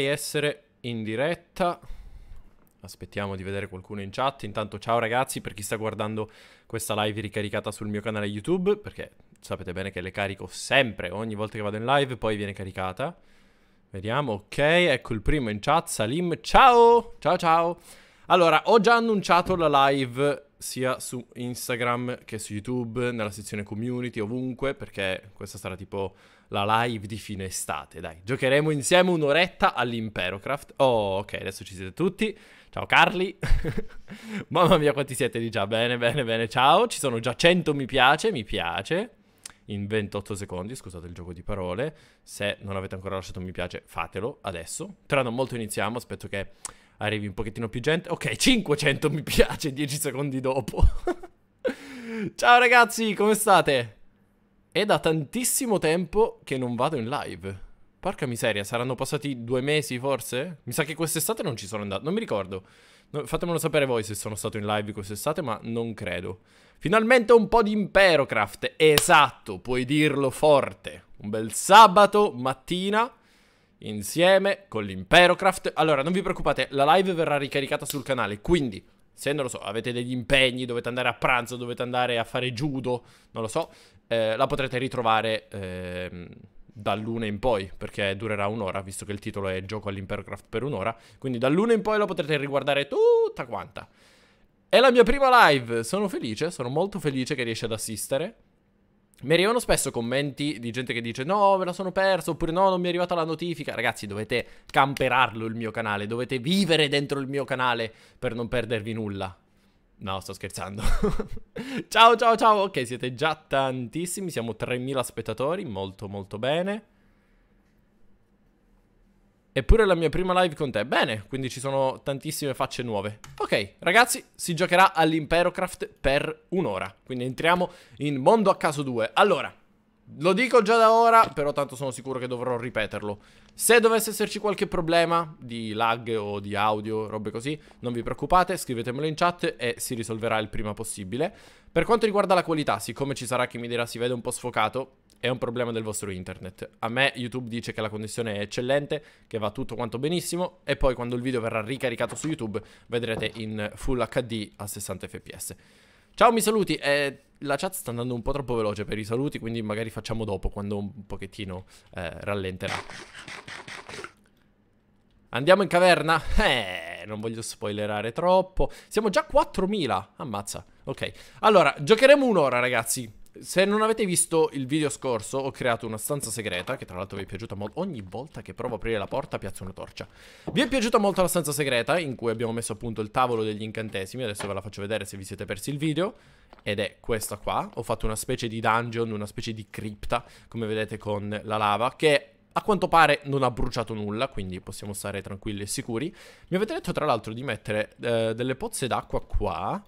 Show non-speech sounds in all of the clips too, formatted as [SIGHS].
essere in diretta. Aspettiamo di vedere qualcuno in chat. Intanto ciao ragazzi per chi sta guardando questa live ricaricata sul mio canale YouTube, perché sapete bene che le carico sempre, ogni volta che vado in live poi viene caricata. Vediamo, ok, ecco il primo in chat, Salim, ciao, ciao ciao. Allora, ho già annunciato la live sia su Instagram che su YouTube, nella sezione community, ovunque, perché questa sarà tipo la live di fine estate, dai. Giocheremo insieme un'oretta all'Imperocraft. Oh, ok, adesso ci siete tutti. Ciao Carli. [LAUGHS] Mamma mia quanti siete di già. Bene, bene, bene. Ciao. Ci sono già 100 mi piace, mi piace. In 28 secondi, scusate il gioco di parole. Se non avete ancora lasciato un mi piace, fatelo adesso. Tra non molto iniziamo, aspetto che arrivi un pochettino più gente. Ok, 500 mi piace 10 secondi dopo. [LAUGHS] Ciao ragazzi, come state? È da tantissimo tempo che non vado in live. Porca miseria, saranno passati due mesi forse? Mi sa che quest'estate non ci sono andato, non mi ricordo. No, fatemelo sapere voi se sono stato in live quest'estate, ma non credo. Finalmente un po' di Imperocraft, esatto, puoi dirlo forte. Un bel sabato mattina insieme con l'Imperocraft. Allora, non vi preoccupate, la live verrà ricaricata sul canale, quindi se non lo so, avete degli impegni, dovete andare a pranzo, dovete andare a fare judo, non lo so, eh, la potrete ritrovare eh, dal luna in poi, perché durerà un'ora, visto che il titolo è Gioco all'Impercraft per un'ora, quindi dal luna in poi la potrete riguardare tutta quanta. È la mia prima live, sono felice, sono molto felice che riesci ad assistere. Mi arrivano spesso commenti di gente che dice no, me la sono persa, oppure no, non mi è arrivata la notifica. Ragazzi, dovete camperarlo il mio canale, dovete vivere dentro il mio canale per non perdervi nulla. No, sto scherzando. [LAUGHS] ciao, ciao, ciao. Ok, siete già tantissimi. Siamo 3.000 spettatori. Molto, molto bene. Eppure la mia prima live con te. Bene, quindi ci sono tantissime facce nuove. Ok, ragazzi, si giocherà all'Imperocraft per un'ora. Quindi entriamo in Mondo a caso 2. Allora, lo dico già da ora, però tanto sono sicuro che dovrò ripeterlo. Se dovesse esserci qualche problema di lag o di audio, robe così, non vi preoccupate, scrivetemelo in chat e si risolverà il prima possibile. Per quanto riguarda la qualità, siccome ci sarà chi mi dirà si vede un po' sfocato, è un problema del vostro internet. A me YouTube dice che la connessione è eccellente, che va tutto quanto benissimo e poi quando il video verrà ricaricato su YouTube vedrete in Full HD a 60 fps. Ciao, mi saluti e la chat sta andando un po' troppo veloce per i saluti, quindi magari facciamo dopo quando un pochettino eh, rallenterà. Andiamo in caverna? Eh, non voglio spoilerare troppo. Siamo già 4000. Ammazza. Ok. Allora, giocheremo un'ora, ragazzi. Se non avete visto il video scorso ho creato una stanza segreta Che tra l'altro vi è piaciuta molto Ogni volta che provo a aprire la porta piazzo una torcia Vi è piaciuta molto la stanza segreta In cui abbiamo messo appunto il tavolo degli incantesimi Adesso ve la faccio vedere se vi siete persi il video Ed è questa qua Ho fatto una specie di dungeon, una specie di cripta Come vedete con la lava Che a quanto pare non ha bruciato nulla, quindi possiamo stare tranquilli e sicuri. Mi avete detto tra l'altro di mettere eh, delle pozze d'acqua qua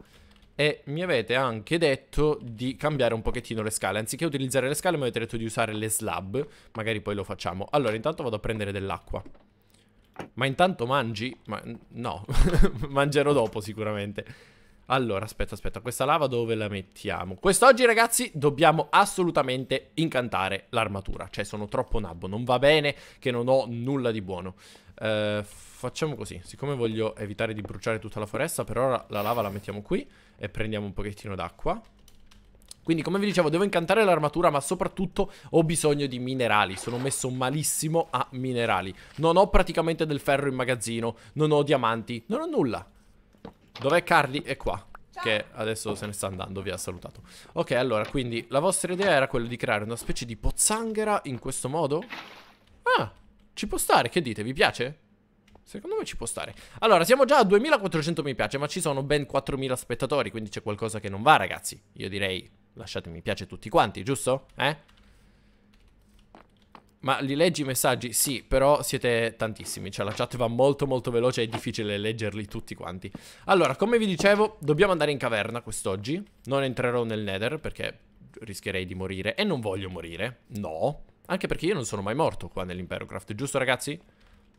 e mi avete anche detto di cambiare un pochettino le scale. Anziché utilizzare le scale mi avete detto di usare le slab, magari poi lo facciamo. Allora, intanto vado a prendere dell'acqua. Ma intanto mangi? Ma, no, [LAUGHS] mangerò dopo sicuramente. Allora, aspetta, aspetta, questa lava dove la mettiamo? Quest'oggi, ragazzi, dobbiamo assolutamente incantare l'armatura. Cioè, sono troppo nabbo, non va bene che non ho nulla di buono. Eh... Uh, Facciamo così, siccome voglio evitare di bruciare tutta la foresta, per ora la lava la mettiamo qui e prendiamo un pochettino d'acqua. Quindi come vi dicevo devo incantare l'armatura ma soprattutto ho bisogno di minerali Sono messo malissimo a minerali Non ho praticamente del ferro in magazzino Non ho diamanti Non ho nulla Dov'è Carly? È qua che adesso se ne sta andando, vi ha salutato Ok, allora, quindi la vostra idea era quella di creare una specie di pozzanghera in questo modo? Ah, ci può stare, che dite? Vi piace? Secondo me ci può stare. Allora, siamo già a 2400 mi piace, ma ci sono ben 4000 spettatori, quindi c'è qualcosa che non va, ragazzi. Io direi lasciate mi piace tutti quanti, giusto? Eh? Ma li leggi i messaggi? Sì, però siete tantissimi, cioè la chat va molto molto veloce è difficile leggerli tutti quanti. Allora, come vi dicevo, dobbiamo andare in caverna quest'oggi. Non entrerò nel Nether perché rischierei di morire e non voglio morire. No, anche perché io non sono mai morto qua nell'Imperocraft, giusto ragazzi?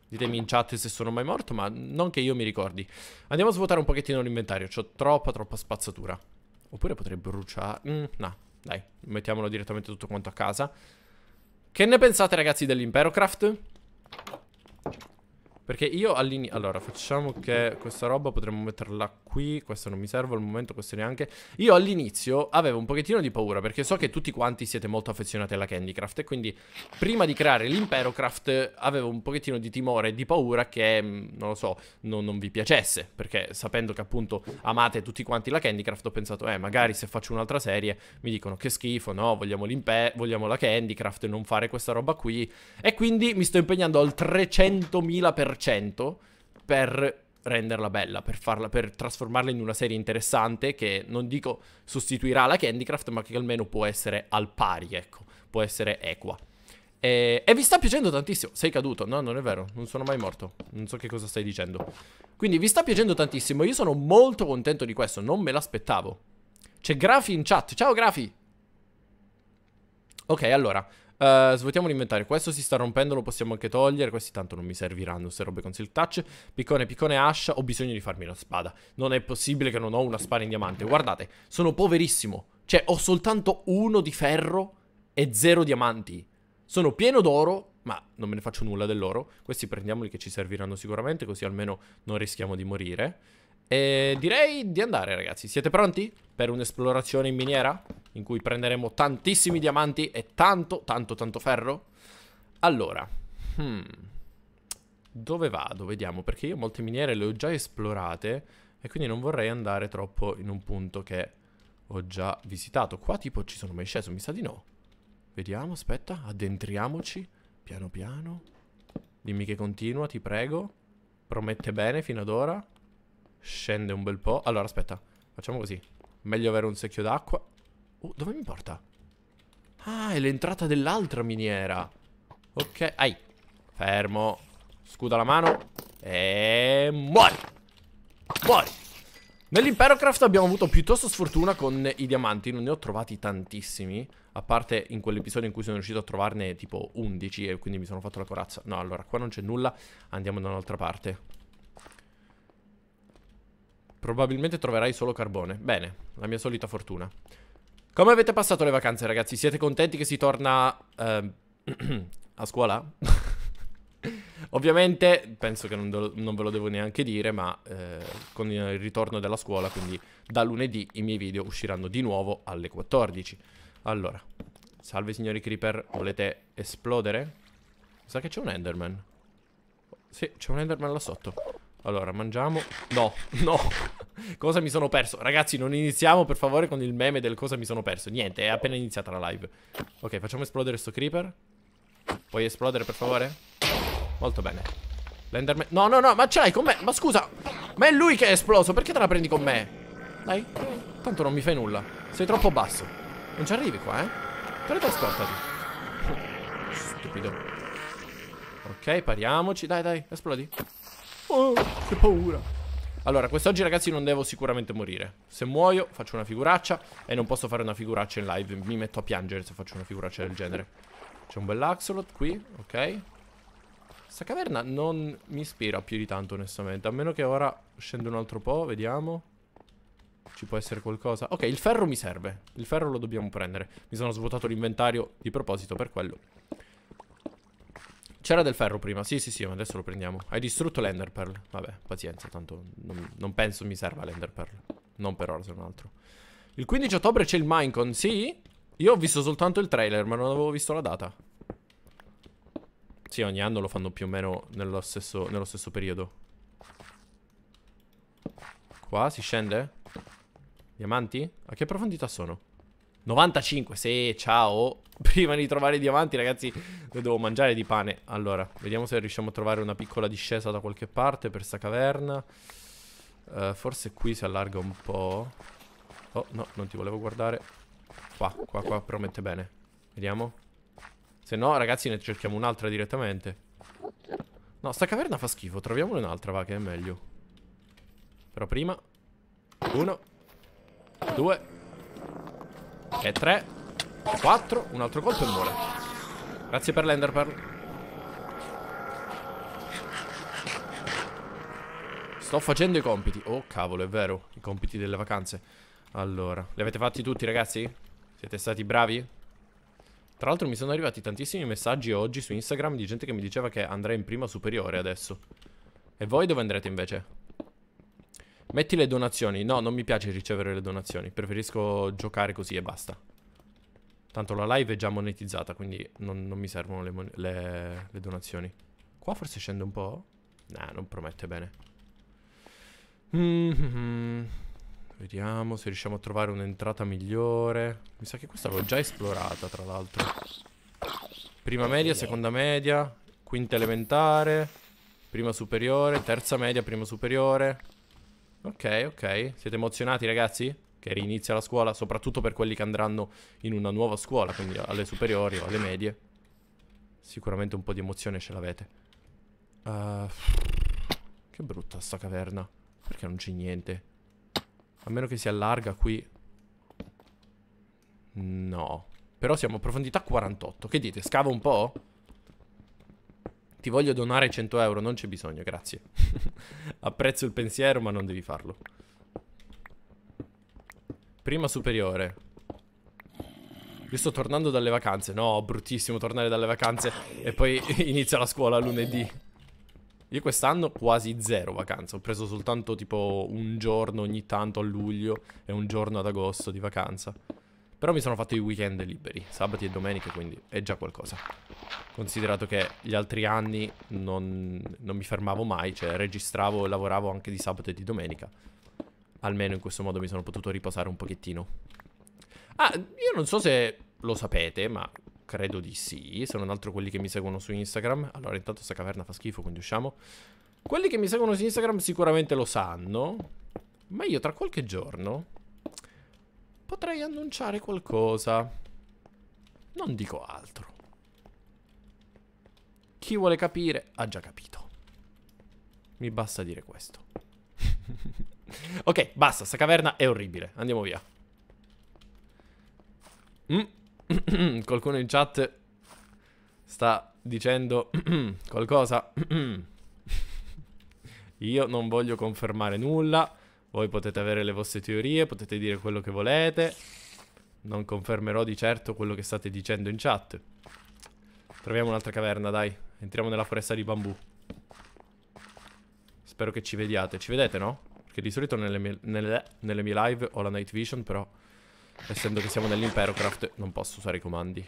Ditemi in chat se sono mai morto, ma non che io mi ricordi. Andiamo a svuotare un pochettino l'inventario. C'ho troppa, troppa spazzatura. Oppure potrei bruciare... Mm, no, dai, mettiamolo direttamente tutto quanto a casa. Che ne pensate, ragazzi, dell'Imperocraft? Perché io all'inizio... Allora, facciamo che questa roba potremmo metterla qui. Questa non mi serve al momento, questo neanche. Io all'inizio avevo un pochettino di paura, perché so che tutti quanti siete molto affezionati alla Candycraft. E quindi, prima di creare l'Imperocraft, avevo un pochettino di timore e di paura che, mm, non lo so, non, non, vi piacesse. Perché sapendo che appunto amate tutti quanti la Candycraft, ho pensato, eh, magari se faccio un'altra serie mi dicono che schifo, no, vogliamo, vogliamo la Candycraft, non fare questa roba qui. E quindi mi sto impegnando al 300.000%. Per 100% per renderla bella, per, farla, per trasformarla in una serie interessante che non dico sostituirà la Candycraft, ma che almeno può essere al pari, ecco, può essere equa. E, e vi sta piacendo tantissimo. Sei caduto? No, non è vero, non sono mai morto. Non so che cosa stai dicendo. Quindi vi sta piacendo tantissimo, io sono molto contento di questo, non me l'aspettavo. C'è Grafi in chat, ciao Grafi! Ok, allora, Uh, svuotiamo l'inventario. Questo si sta rompendo, lo possiamo anche togliere. Questi tanto non mi serviranno se robe con silk touch. Piccone, piccone, ascia. Ho bisogno di farmi una spada. Non è possibile che non ho una spada in diamante. Guardate, sono poverissimo. Cioè, ho soltanto uno di ferro e zero diamanti. Sono pieno d'oro, ma non me ne faccio nulla dell'oro. Questi prendiamoli che ci serviranno sicuramente, così almeno non rischiamo di morire. E direi di andare ragazzi, siete pronti per un'esplorazione in miniera? In cui prenderemo tantissimi diamanti e tanto, tanto, tanto ferro? Allora, hmm, dove vado? Vediamo, perché io molte miniere le ho già esplorate e quindi non vorrei andare troppo in un punto che ho già visitato. Qua tipo ci sono mai sceso, mi sa di no. Vediamo, aspetta, addentriamoci, piano piano. Dimmi che continua, ti prego. Promette bene fino ad ora. Scende un bel po'. Allora, aspetta. Facciamo così. Meglio avere un secchio d'acqua. Oh, dove mi porta? Ah, è l'entrata dell'altra miniera. Ok, ai. Fermo. Scuda la mano. E muori. Muori. Nell'impero craft abbiamo avuto piuttosto sfortuna con i diamanti, non ne ho trovati tantissimi, a parte in quell'episodio in cui sono riuscito a trovarne tipo 11 e quindi mi sono fatto la corazza. No, allora, qua non c'è nulla, andiamo da un'altra parte. Probabilmente troverai solo carbone. Bene, la mia solita fortuna. Come avete passato le vacanze, ragazzi? Siete contenti che si torna... Eh, [CLEARS THROAT] a scuola? [LAUGHS] Ovviamente, penso che non, non, ve lo devo neanche dire, ma eh, con il ritorno della scuola, quindi da lunedì i miei video usciranno di nuovo alle 14. Allora, salve signori creeper, volete esplodere? Mi sa che c'è un enderman. Sì, c'è un enderman là sotto. Allora, mangiamo... No, [LAUGHS] no! cosa mi sono perso? Ragazzi, non iniziamo per favore con il meme del cosa mi sono perso. Niente, è appena iniziata la live. Ok, facciamo esplodere sto creeper. Puoi esplodere per favore? Molto bene. L'enderman... No, no, no, ma ce l'hai con me. Ma scusa, ma è lui che è esploso. Perché te la prendi con me? Dai, tanto non mi fai nulla. Sei troppo basso. Non ci arrivi qua, eh? Teletrasportati. Stupido. Ok, pariamoci. Dai, dai, esplodi. Oh, che paura. Allora, quest'oggi ragazzi non devo sicuramente morire Se muoio faccio una figuraccia E non posso fare una figuraccia in live Mi metto a piangere se faccio una figuraccia del genere C'è un bell'axolot qui, ok Questa caverna non mi ispira più di tanto onestamente A meno che ora scendo un altro po', vediamo Ci può essere qualcosa Ok, il ferro mi serve Il ferro lo dobbiamo prendere Mi sono svuotato l'inventario di proposito per quello c'era del ferro prima, sì sì sì, ma adesso lo prendiamo Hai distrutto l'Ender Pearl Vabbè, pazienza, tanto non, non penso mi serva l'Ender Pearl Non per ora, se non altro Il 15 ottobre c'è il Minecon, sì? Io ho visto soltanto il trailer, ma non avevo visto la data Sì, ogni anno lo fanno più o meno nello stesso, nello stesso periodo Qua si scende? Diamanti? A che profondità sono? 95, se ciao. [LAUGHS] Prima di trovare i diamanti, ragazzi, devo mangiare di pane. Allora, vediamo se riusciamo a trovare una piccola discesa da qualche parte per sta caverna. Uh, forse qui si allarga un po'. Oh, no, non ti volevo guardare. Qua, qua, qua promette bene. Vediamo. Se no, ragazzi, ne cerchiamo un'altra direttamente. No, sta caverna fa schifo. Troviamone un'altra, va, che è meglio. Però prima... Uno. Due. E tre Quattro Un altro colpo e muore Grazie per l'enderpearl Sto facendo i compiti Oh cavolo, è vero I compiti delle vacanze Allora Li avete fatti tutti ragazzi? Siete stati bravi? Tra l'altro mi sono arrivati tantissimi messaggi oggi su Instagram di gente che mi diceva che andrei in prima superiore adesso. E voi dove andrete invece? Metti le donazioni. No, non mi piace ricevere le donazioni. Preferisco giocare così e basta. Tanto la live è già monetizzata, quindi non, non mi servono le, le, le, donazioni. Qua forse scende un po'? Nah, non promette bene. Mm -hmm. Vediamo se riusciamo a trovare un'entrata migliore. Mi sa che questa l'ho già esplorata, tra l'altro. Prima media, seconda media, quinta elementare, prima superiore, terza media, prima superiore. Ok, ok. Siete emozionati ragazzi? Che rinizia la scuola, soprattutto per quelli che andranno in una nuova scuola, quindi alle superiori o alle medie. Sicuramente un po' di emozione ce l'avete. Uh, che brutta sta caverna. Perché non c'è niente? A meno che si allarga qui. No. Però siamo a profondità 48. Che dite? Scavo un po'? ti voglio donare 100 euro, non c'è bisogno, grazie. [LAUGHS] Apprezzo il pensiero, ma non devi farlo. Prima superiore. Io sto tornando dalle vacanze. No, bruttissimo tornare dalle vacanze e poi [LAUGHS] inizia la scuola lunedì. Io quest'anno quasi zero vacanze. Ho preso soltanto tipo un giorno ogni tanto a luglio e un giorno ad agosto di vacanza. Però mi sono fatto i weekend liberi, sabati e domeniche, quindi è già qualcosa considerato che gli altri anni non, non mi fermavo mai, cioè registravo e lavoravo anche di sabato e di domenica. Almeno in questo modo mi sono potuto riposare un pochettino. Ah, io non so se lo sapete, ma credo di sì. Se non altro quelli che mi seguono su Instagram. Allora, intanto sta caverna fa schifo, quindi usciamo. Quelli che mi seguono su Instagram sicuramente lo sanno. Ma io tra qualche giorno potrei annunciare qualcosa. Non dico altro. Chi vuole capire ha già capito. Mi basta dire questo. [LAUGHS] ok, basta, sta caverna è orribile. Andiamo via. Mm. [CLEARS THROAT] Qualcuno in chat sta dicendo [CLEARS THROAT] qualcosa. [CLEARS THROAT] Io non voglio confermare nulla. Voi potete avere le vostre teorie, potete dire quello che volete. Non confermerò di certo quello che state dicendo in chat. Troviamo un'altra caverna, dai. Entriamo nella foresta di bambù. Spero che ci vediate. Ci vedete, no? Perché di solito nelle mie, nelle, nelle mie live ho la night vision, però... Essendo che siamo nell'Imperocraft, non posso usare i comandi.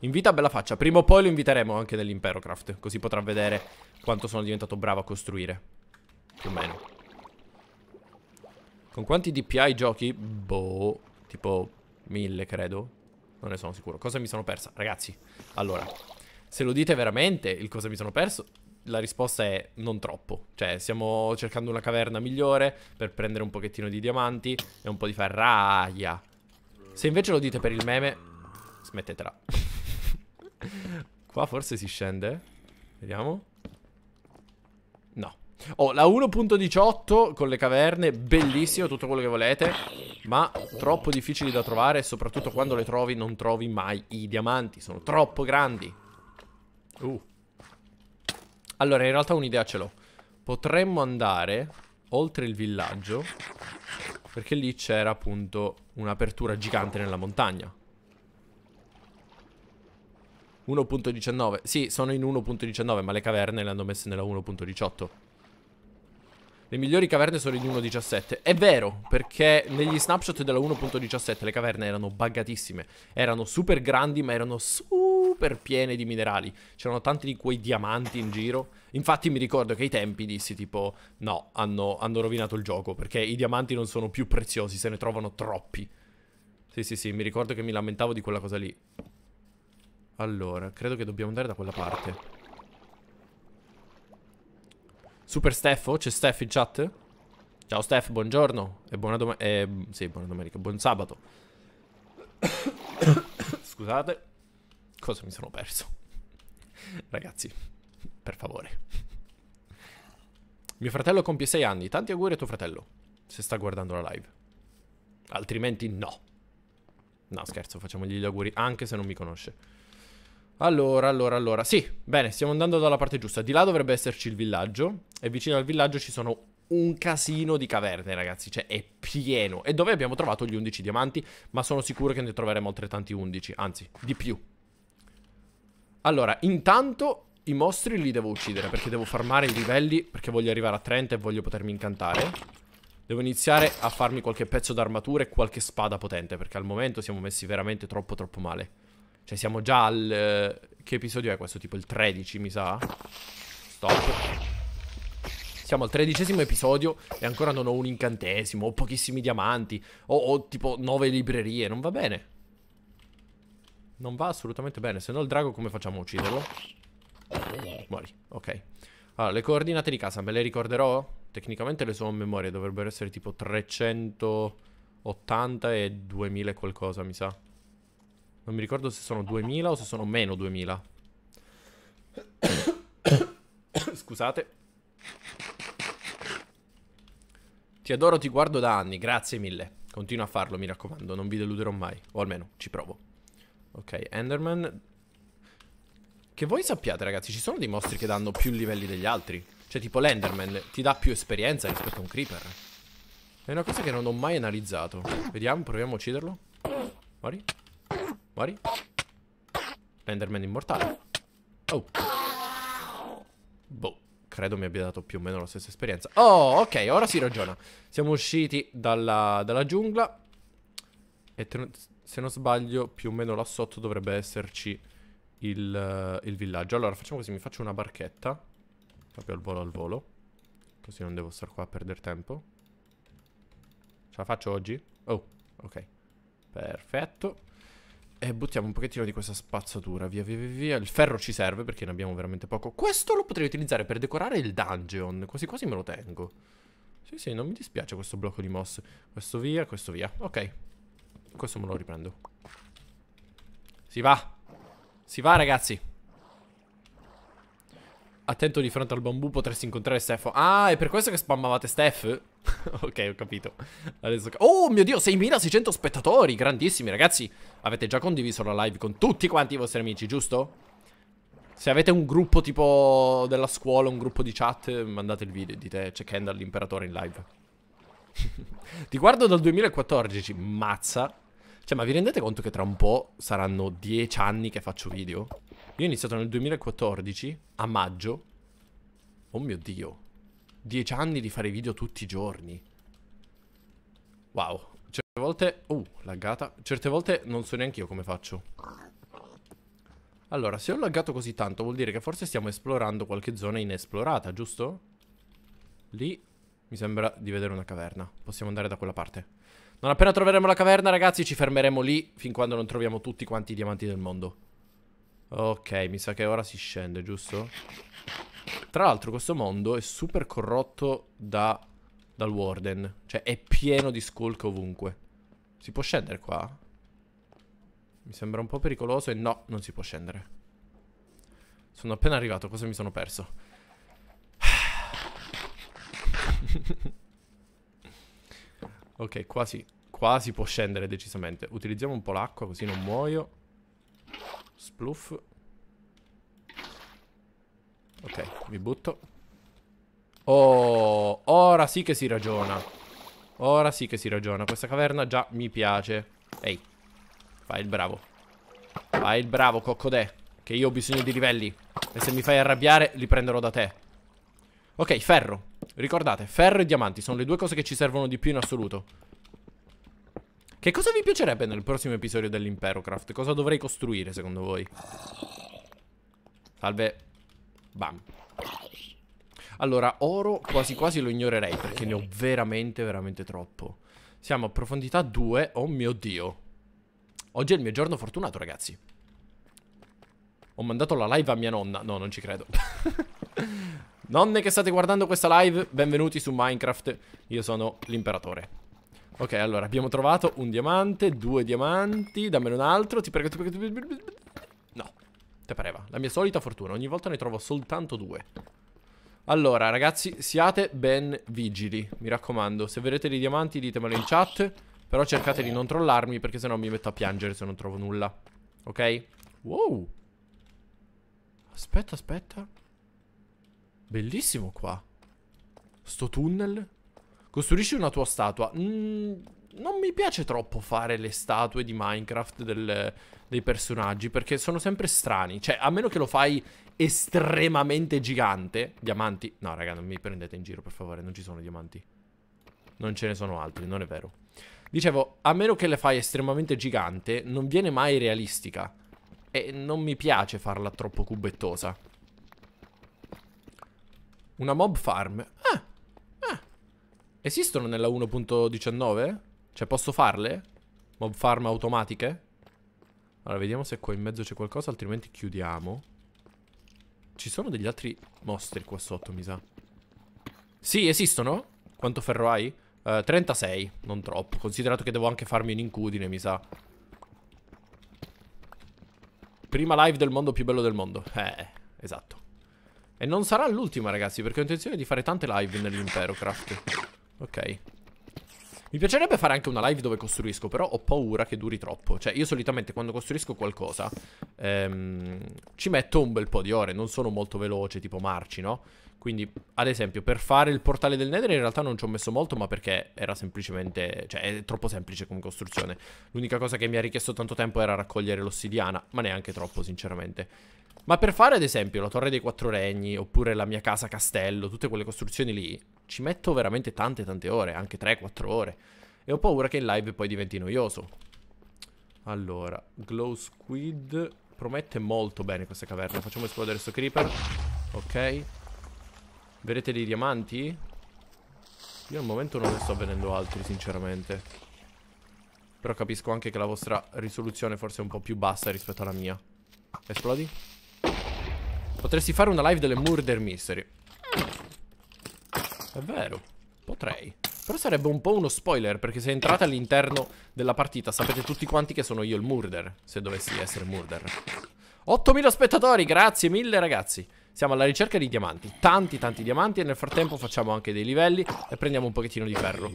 Invita bella faccia. Prima o poi lo inviteremo anche nell'Imperocraft. Così potrà vedere quanto sono diventato bravo a costruire. Più o meno. Con quanti DPI giochi? Boh, tipo mille, credo. Non ne sono sicuro. Cosa mi sono persa? Ragazzi, allora, se lo dite veramente il cosa mi sono perso, la risposta è non troppo. Cioè, stiamo cercando una caverna migliore per prendere un pochettino di diamanti e un po' di ferraia. Se invece lo dite per il meme, smettetela. [LAUGHS] Qua forse si scende. Vediamo. Oh, la 1.18 con le caverne, bellissimo, tutto quello che volete, ma troppo difficili da trovare, soprattutto quando le trovi non trovi mai i diamanti, sono troppo grandi. Uh. Allora, in realtà un'idea ce l'ho. Potremmo andare oltre il villaggio, perché lì c'era appunto un'apertura gigante nella montagna. 1.19, sì, sono in 1.19, ma le caverne le hanno messe nella 1.18. Le migliori caverne sono in 1.17. È vero, perché negli snapshot della 1.17 le caverne erano buggatissime. Erano super grandi, ma erano super piene di minerali. C'erano tanti di quei diamanti in giro. Infatti mi ricordo che ai tempi dissi tipo, no, hanno, hanno rovinato il gioco, perché i diamanti non sono più preziosi, se ne trovano troppi. Sì, sì, sì, mi ricordo che mi lamentavo di quella cosa lì. Allora, credo che dobbiamo andare da quella parte. Super Steffo? C'è Steff in chat? Ciao Steff, buongiorno e buona domenica. Eh, sì, buona domenica, buon sabato. [COUGHS] Scusate, cosa mi sono perso? Ragazzi, per favore. Mio fratello compie 6 anni. Tanti auguri a tuo fratello, se sta guardando la live. Altrimenti no. No, scherzo, facciamogli gli auguri, anche se non mi conosce. Allora, allora, allora. Sì, bene, stiamo andando dalla parte giusta. Di là dovrebbe esserci il villaggio. E vicino al villaggio ci sono un casino di caverne, ragazzi. Cioè, è pieno. E dove abbiamo trovato gli 11 diamanti. Ma sono sicuro che ne troveremo altrettanti 11. Anzi, di più. Allora, intanto i mostri li devo uccidere. Perché devo farmare i livelli. Perché voglio arrivare a 30 e voglio potermi incantare. Devo iniziare a farmi qualche pezzo d'armatura e qualche spada potente. Perché al momento siamo messi veramente troppo, troppo male. Cioè siamo già al... Eh, che episodio è questo? Tipo il 13 mi sa? Stop. Siamo al tredicesimo episodio e ancora non ho un incantesimo, ho pochissimi diamanti, ho, ho tipo nove librerie, non va bene. Non va assolutamente bene, se no il drago come facciamo a ucciderlo? Muori, ok. Allora, le coordinate di casa me le ricorderò? Tecnicamente le sono a memoria, dovrebbero essere tipo 380 e 2000 qualcosa, mi sa. Non mi ricordo se sono 2000 o se sono meno 2000. [COUGHS] Scusate. Ti adoro, ti guardo da anni, grazie mille. Continua a farlo, mi raccomando, non vi deluderò mai. O almeno, ci provo. Ok, Enderman. Che voi sappiate, ragazzi, ci sono dei mostri che danno più livelli degli altri. Cioè, tipo l'Enderman ti dà più esperienza rispetto a un Creeper. È una cosa che non ho mai analizzato. Vediamo, proviamo a ucciderlo. Muori. Muori. Enderman immortale. Oh. Boh. Credo mi abbia dato più o meno la stessa esperienza. Oh, ok, ora si ragiona. Siamo usciti dalla, dalla giungla. E se non sbaglio, più o meno là sotto dovrebbe esserci il, eh, il villaggio. Allora, facciamo così, mi faccio una barchetta. Proprio al volo al volo. Così non devo stare qua a perdere tempo. Ce la faccio oggi? Oh, ok. Perfetto. E buttiamo un pochettino di questa spazzatura, via via via via. Il ferro ci serve perché ne abbiamo veramente poco. Questo lo potrei utilizzare per decorare il dungeon, quasi quasi me lo tengo. Sì, sì, non mi dispiace questo blocco di moss. Questo via, questo via. Ok. Questo me lo riprendo. Si va. Si va, ragazzi. Attento di fronte al bambù, potresti incontrare Stefo. Ah, è per questo che spammavate Steph? [LAUGHS] ok, ho capito. Adesso... Oh mio Dio, 6600 spettatori, grandissimi ragazzi. Avete già condiviso la live con tutti quanti i vostri amici, giusto? Se avete un gruppo tipo della scuola, un gruppo di chat, mandate il video, dite c'è Kendall l'imperatore in live. [LAUGHS] Ti guardo dal 2014, mazza. Cioè, ma vi rendete conto che tra un po' saranno 10 anni che faccio video? Io ho iniziato nel 2014, a maggio. Oh mio Dio. Dieci anni di fare video tutti i giorni. Wow. Certe volte... Uh, laggata. Certe volte non so neanche io come faccio. Allora, se ho laggato così tanto vuol dire che forse stiamo esplorando qualche zona inesplorata, giusto? Lì mi sembra di vedere una caverna. Possiamo andare da quella parte. Non appena troveremo la caverna, ragazzi, ci fermeremo lì fin quando non troviamo tutti quanti i diamanti del mondo. Ok, mi sa che ora si scende, giusto? Tra l'altro questo mondo è super corrotto da, dal Warden. Cioè è pieno di skulk ovunque. Si può scendere qua? Mi sembra un po' pericoloso e no, non si può scendere. Sono appena arrivato, cosa mi sono perso? [SIGHS] ok, quasi, quasi può scendere decisamente. Utilizziamo un po' l'acqua così non muoio. Spluff. Ok, mi butto. Oh, ora sì che si ragiona. Ora sì che si ragiona. Questa caverna già mi piace. Ehi, fai il bravo. Fai il bravo, coccodè. Che io ho bisogno di livelli. E se mi fai arrabbiare, li prenderò da te. Ok, ferro. Ricordate, ferro e diamanti sono le due cose che ci servono di più in assoluto. Che cosa vi piacerebbe nel prossimo episodio dell'Imperocraft? Cosa dovrei costruire secondo voi? Salve Bam Allora, oro quasi quasi lo ignorerei Perché ne ho veramente, veramente troppo Siamo a profondità 2 Oh mio Dio Oggi è il mio giorno fortunato, ragazzi Ho mandato la live a mia nonna No, non ci credo [LAUGHS] Nonne che state guardando questa live Benvenuti su Minecraft Io sono l'imperatore Ok, allora, abbiamo trovato un diamante, due diamanti, dammene un altro, ti prego, ti prego, ti prego. No, te pareva. La mia solita fortuna, ogni volta ne trovo soltanto due. Allora, ragazzi, siate ben vigili, mi raccomando. Se vedete dei diamanti ditemelo in chat, però cercate di non trollarmi perché sennò mi metto a piangere se non trovo nulla. Ok? Wow! Aspetta, aspetta. Bellissimo qua. Sto tunnel. Costruisci una tua statua. Mm, non mi piace troppo fare le statue di Minecraft del, dei personaggi perché sono sempre strani. Cioè, a meno che lo fai estremamente gigante. Diamanti. No, raga, non mi prendete in giro, per favore. Non ci sono diamanti. Non ce ne sono altri, non è vero. Dicevo, a meno che le fai estremamente gigante, non viene mai realistica. E non mi piace farla troppo cubettosa. Una mob farm Esistono nella 1.19? Cioè posso farle? Mob farm automatiche? Allora vediamo se qua in mezzo c'è qualcosa Altrimenti chiudiamo Ci sono degli altri mostri qua sotto mi sa Sì esistono? Quanto ferro hai? Uh, eh, 36 Non troppo Considerato che devo anche farmi un'incudine mi sa Prima live del mondo più bello del mondo Eh esatto E non sarà l'ultima ragazzi Perché ho intenzione di fare tante live nell'Impero Craft Ok. Mi piacerebbe fare anche una live dove costruisco, però ho paura che duri troppo. Cioè, io solitamente quando costruisco qualcosa ehm, ci metto un bel po' di ore, non sono molto veloce, tipo marci, no? Quindi, ad esempio, per fare il portale del Nether in realtà non ci ho messo molto, ma perché era semplicemente... Cioè, è troppo semplice come costruzione. L'unica cosa che mi ha richiesto tanto tempo era raccogliere l'ossidiana, ma neanche troppo, sinceramente. Ma per fare ad esempio la Torre dei Quattro Regni oppure la mia casa castello, tutte quelle costruzioni lì, ci metto veramente tante tante ore, anche 3-4 ore. E ho paura che in live poi diventi noioso. Allora, Glow Squid promette molto bene questa caverna. Facciamo esplodere questo creeper. Ok. Vedete dei diamanti? Io al momento non ne sto vedendo altri, sinceramente. Però capisco anche che la vostra risoluzione forse è un po' più bassa rispetto alla mia. Esplodi. Potresti fare una live delle murder mystery. È vero, potrei. Però sarebbe un po' uno spoiler, perché se entrate all'interno della partita sapete tutti quanti che sono io il murder, se dovessi essere murder. 8000 spettatori, grazie mille ragazzi. Siamo alla ricerca di diamanti, tanti tanti diamanti e nel frattempo facciamo anche dei livelli e prendiamo un pochettino di ferro.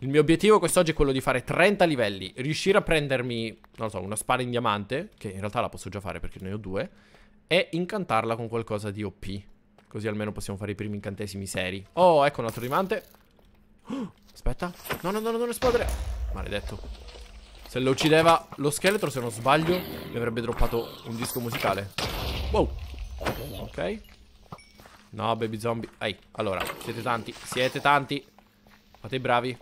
Il mio obiettivo quest'oggi è quello di fare 30 livelli, riuscire a prendermi, non lo so, una spada in diamante, che in realtà la posso già fare perché ne ho due, e incantarla con qualcosa di OP. Così almeno possiamo fare i primi incantesimi seri. Oh, ecco un altro rimante. Oh, [GASPS] aspetta. No, no, no, no, non esplodere. Maledetto. Se lo uccideva lo scheletro, se non sbaglio, mi avrebbe droppato un disco musicale. Wow. Ok. No, baby zombie. Ehi, allora, siete tanti. Siete tanti. Fate i bravi.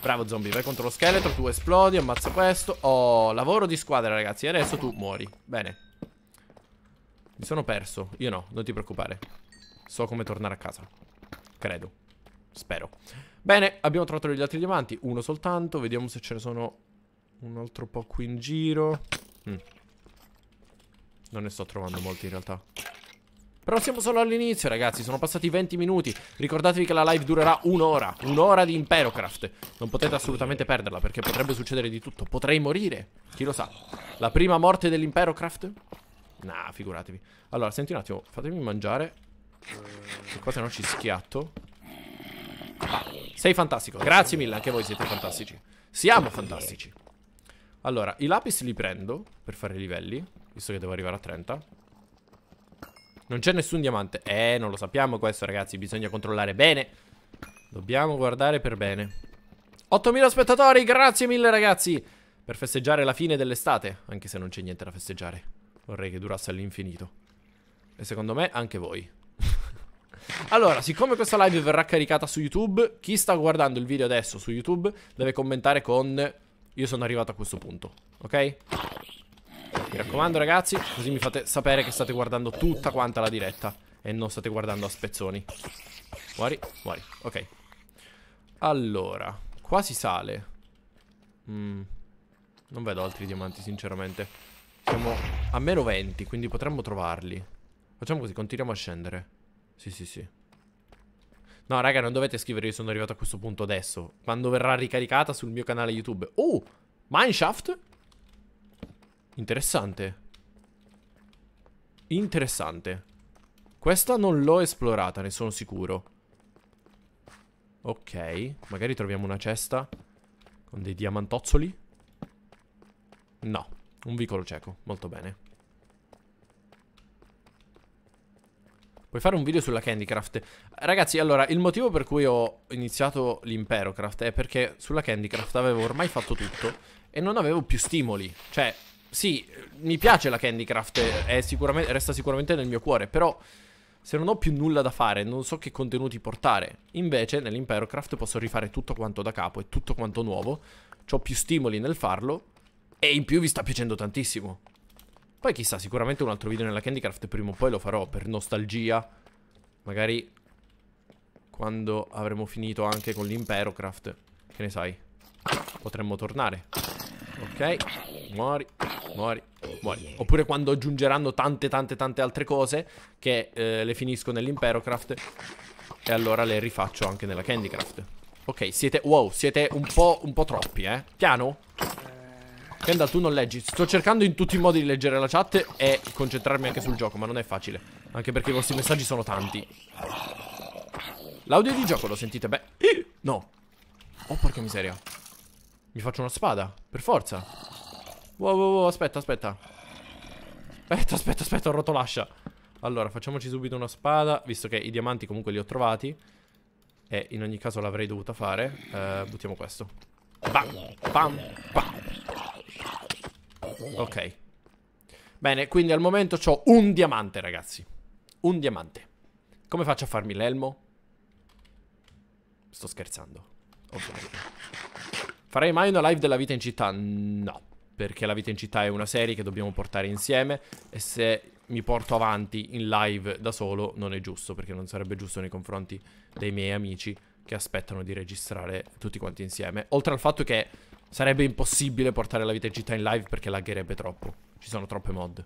Bravo zombie, vai contro lo scheletro, tu esplodi, ammazza questo Oh, lavoro di squadra ragazzi, adesso tu muori Bene mi sono perso. Io no, non ti preoccupare. So come tornare a casa. Credo. Spero. Bene, abbiamo trovato gli altri diamanti. Uno soltanto. Vediamo se ce ne sono un altro po' qui in giro. Mm. Non ne sto trovando molti in realtà. Però siamo solo all'inizio ragazzi, sono passati 20 minuti Ricordatevi che la live durerà un'ora Un'ora di Imperocraft Non potete assolutamente perderla perché potrebbe succedere di tutto Potrei morire, chi lo sa La prima morte dell'Imperocraft Nah, figuratevi. Allora, senti un attimo, fatemi mangiare. Che qua se no ci schiatto. sei fantastico. Grazie mille, anche voi siete fantastici. Siamo fantastici. Allora, i lapis li prendo per fare i livelli, visto che devo arrivare a 30. Non c'è nessun diamante. Eh, non lo sappiamo questo, ragazzi. Bisogna controllare bene. Dobbiamo guardare per bene. 8000 spettatori, grazie mille, ragazzi. Per festeggiare la fine dell'estate, anche se non c'è niente da festeggiare. Vorrei che durasse all'infinito. E secondo me anche voi. [LAUGHS] allora, siccome questa live verrà caricata su YouTube, chi sta guardando il video adesso su YouTube deve commentare con io sono arrivato a questo punto, ok? Mi raccomando ragazzi, così mi fate sapere che state guardando tutta quanta la diretta e non state guardando a spezzoni. Muori, muori, ok. Allora, qua si sale. Mm, non vedo altri diamanti, sinceramente. Siamo a meno 20, quindi potremmo trovarli. Facciamo così, continuiamo a scendere. Sì, sì, sì. No, raga, non dovete scrivere, io sono arrivato a questo punto adesso. Quando verrà ricaricata sul mio canale YouTube. Oh, Mineshaft? Interessante. Interessante. Questa non l'ho esplorata, ne sono sicuro. Ok, magari troviamo una cesta con dei diamantozzoli. No, un vicolo cieco, molto bene. Puoi fare un video sulla Candycraft. Ragazzi, allora, il motivo per cui ho iniziato l'Imperocraft è perché sulla Candycraft avevo ormai fatto tutto e non avevo più stimoli. Cioè, sì, mi piace la Candycraft, sicuramente, resta sicuramente nel mio cuore, però se non ho più nulla da fare, non so che contenuti portare. Invece, nell'Imperocraft posso rifare tutto quanto da capo, e tutto quanto nuovo, ho più stimoli nel farlo e in più vi sta piacendo tantissimo. Poi chissà, sicuramente un altro video nella Candycraft prima o poi lo farò per nostalgia. Magari quando avremo finito anche con l'Impero Craft. Che ne sai? Potremmo tornare. Ok, muori, muori, muori. Oppure quando aggiungeranno tante tante tante altre cose che eh, le finisco nell'Impero Craft. e allora le rifaccio anche nella Candycraft. Ok, siete... Wow, siete un po', un po' troppi, eh. Piano. Kendall, tu non leggi. Sto cercando in tutti i modi di leggere la chat e concentrarmi anche sul gioco, ma non è facile. Anche perché i vostri messaggi sono tanti. L'audio di gioco lo sentite? Beh, no. Oh, porca miseria. Mi faccio una spada, per forza. Wow, wow, wow, aspetta, aspetta. Aspetta, aspetta, aspetta, ho rotto l'ascia. Allora, facciamoci subito una spada, visto che i diamanti comunque li ho trovati. E in ogni caso l'avrei dovuta fare. Uh, buttiamo questo. Bam, bam, bam. Ok. Bene, quindi al momento ho un diamante, ragazzi. Un diamante. Come faccio a farmi l'elmo? Sto scherzando. Ovviamente. Farei mai una live della vita in città? No. Perché la vita in città è una serie che dobbiamo portare insieme. E se mi porto avanti in live da solo non è giusto. Perché non sarebbe giusto nei confronti dei miei amici che aspettano di registrare tutti quanti insieme. Oltre al fatto che Sarebbe impossibile portare la vita in città in live perché lagherebbe troppo. Ci sono troppe mod. Mi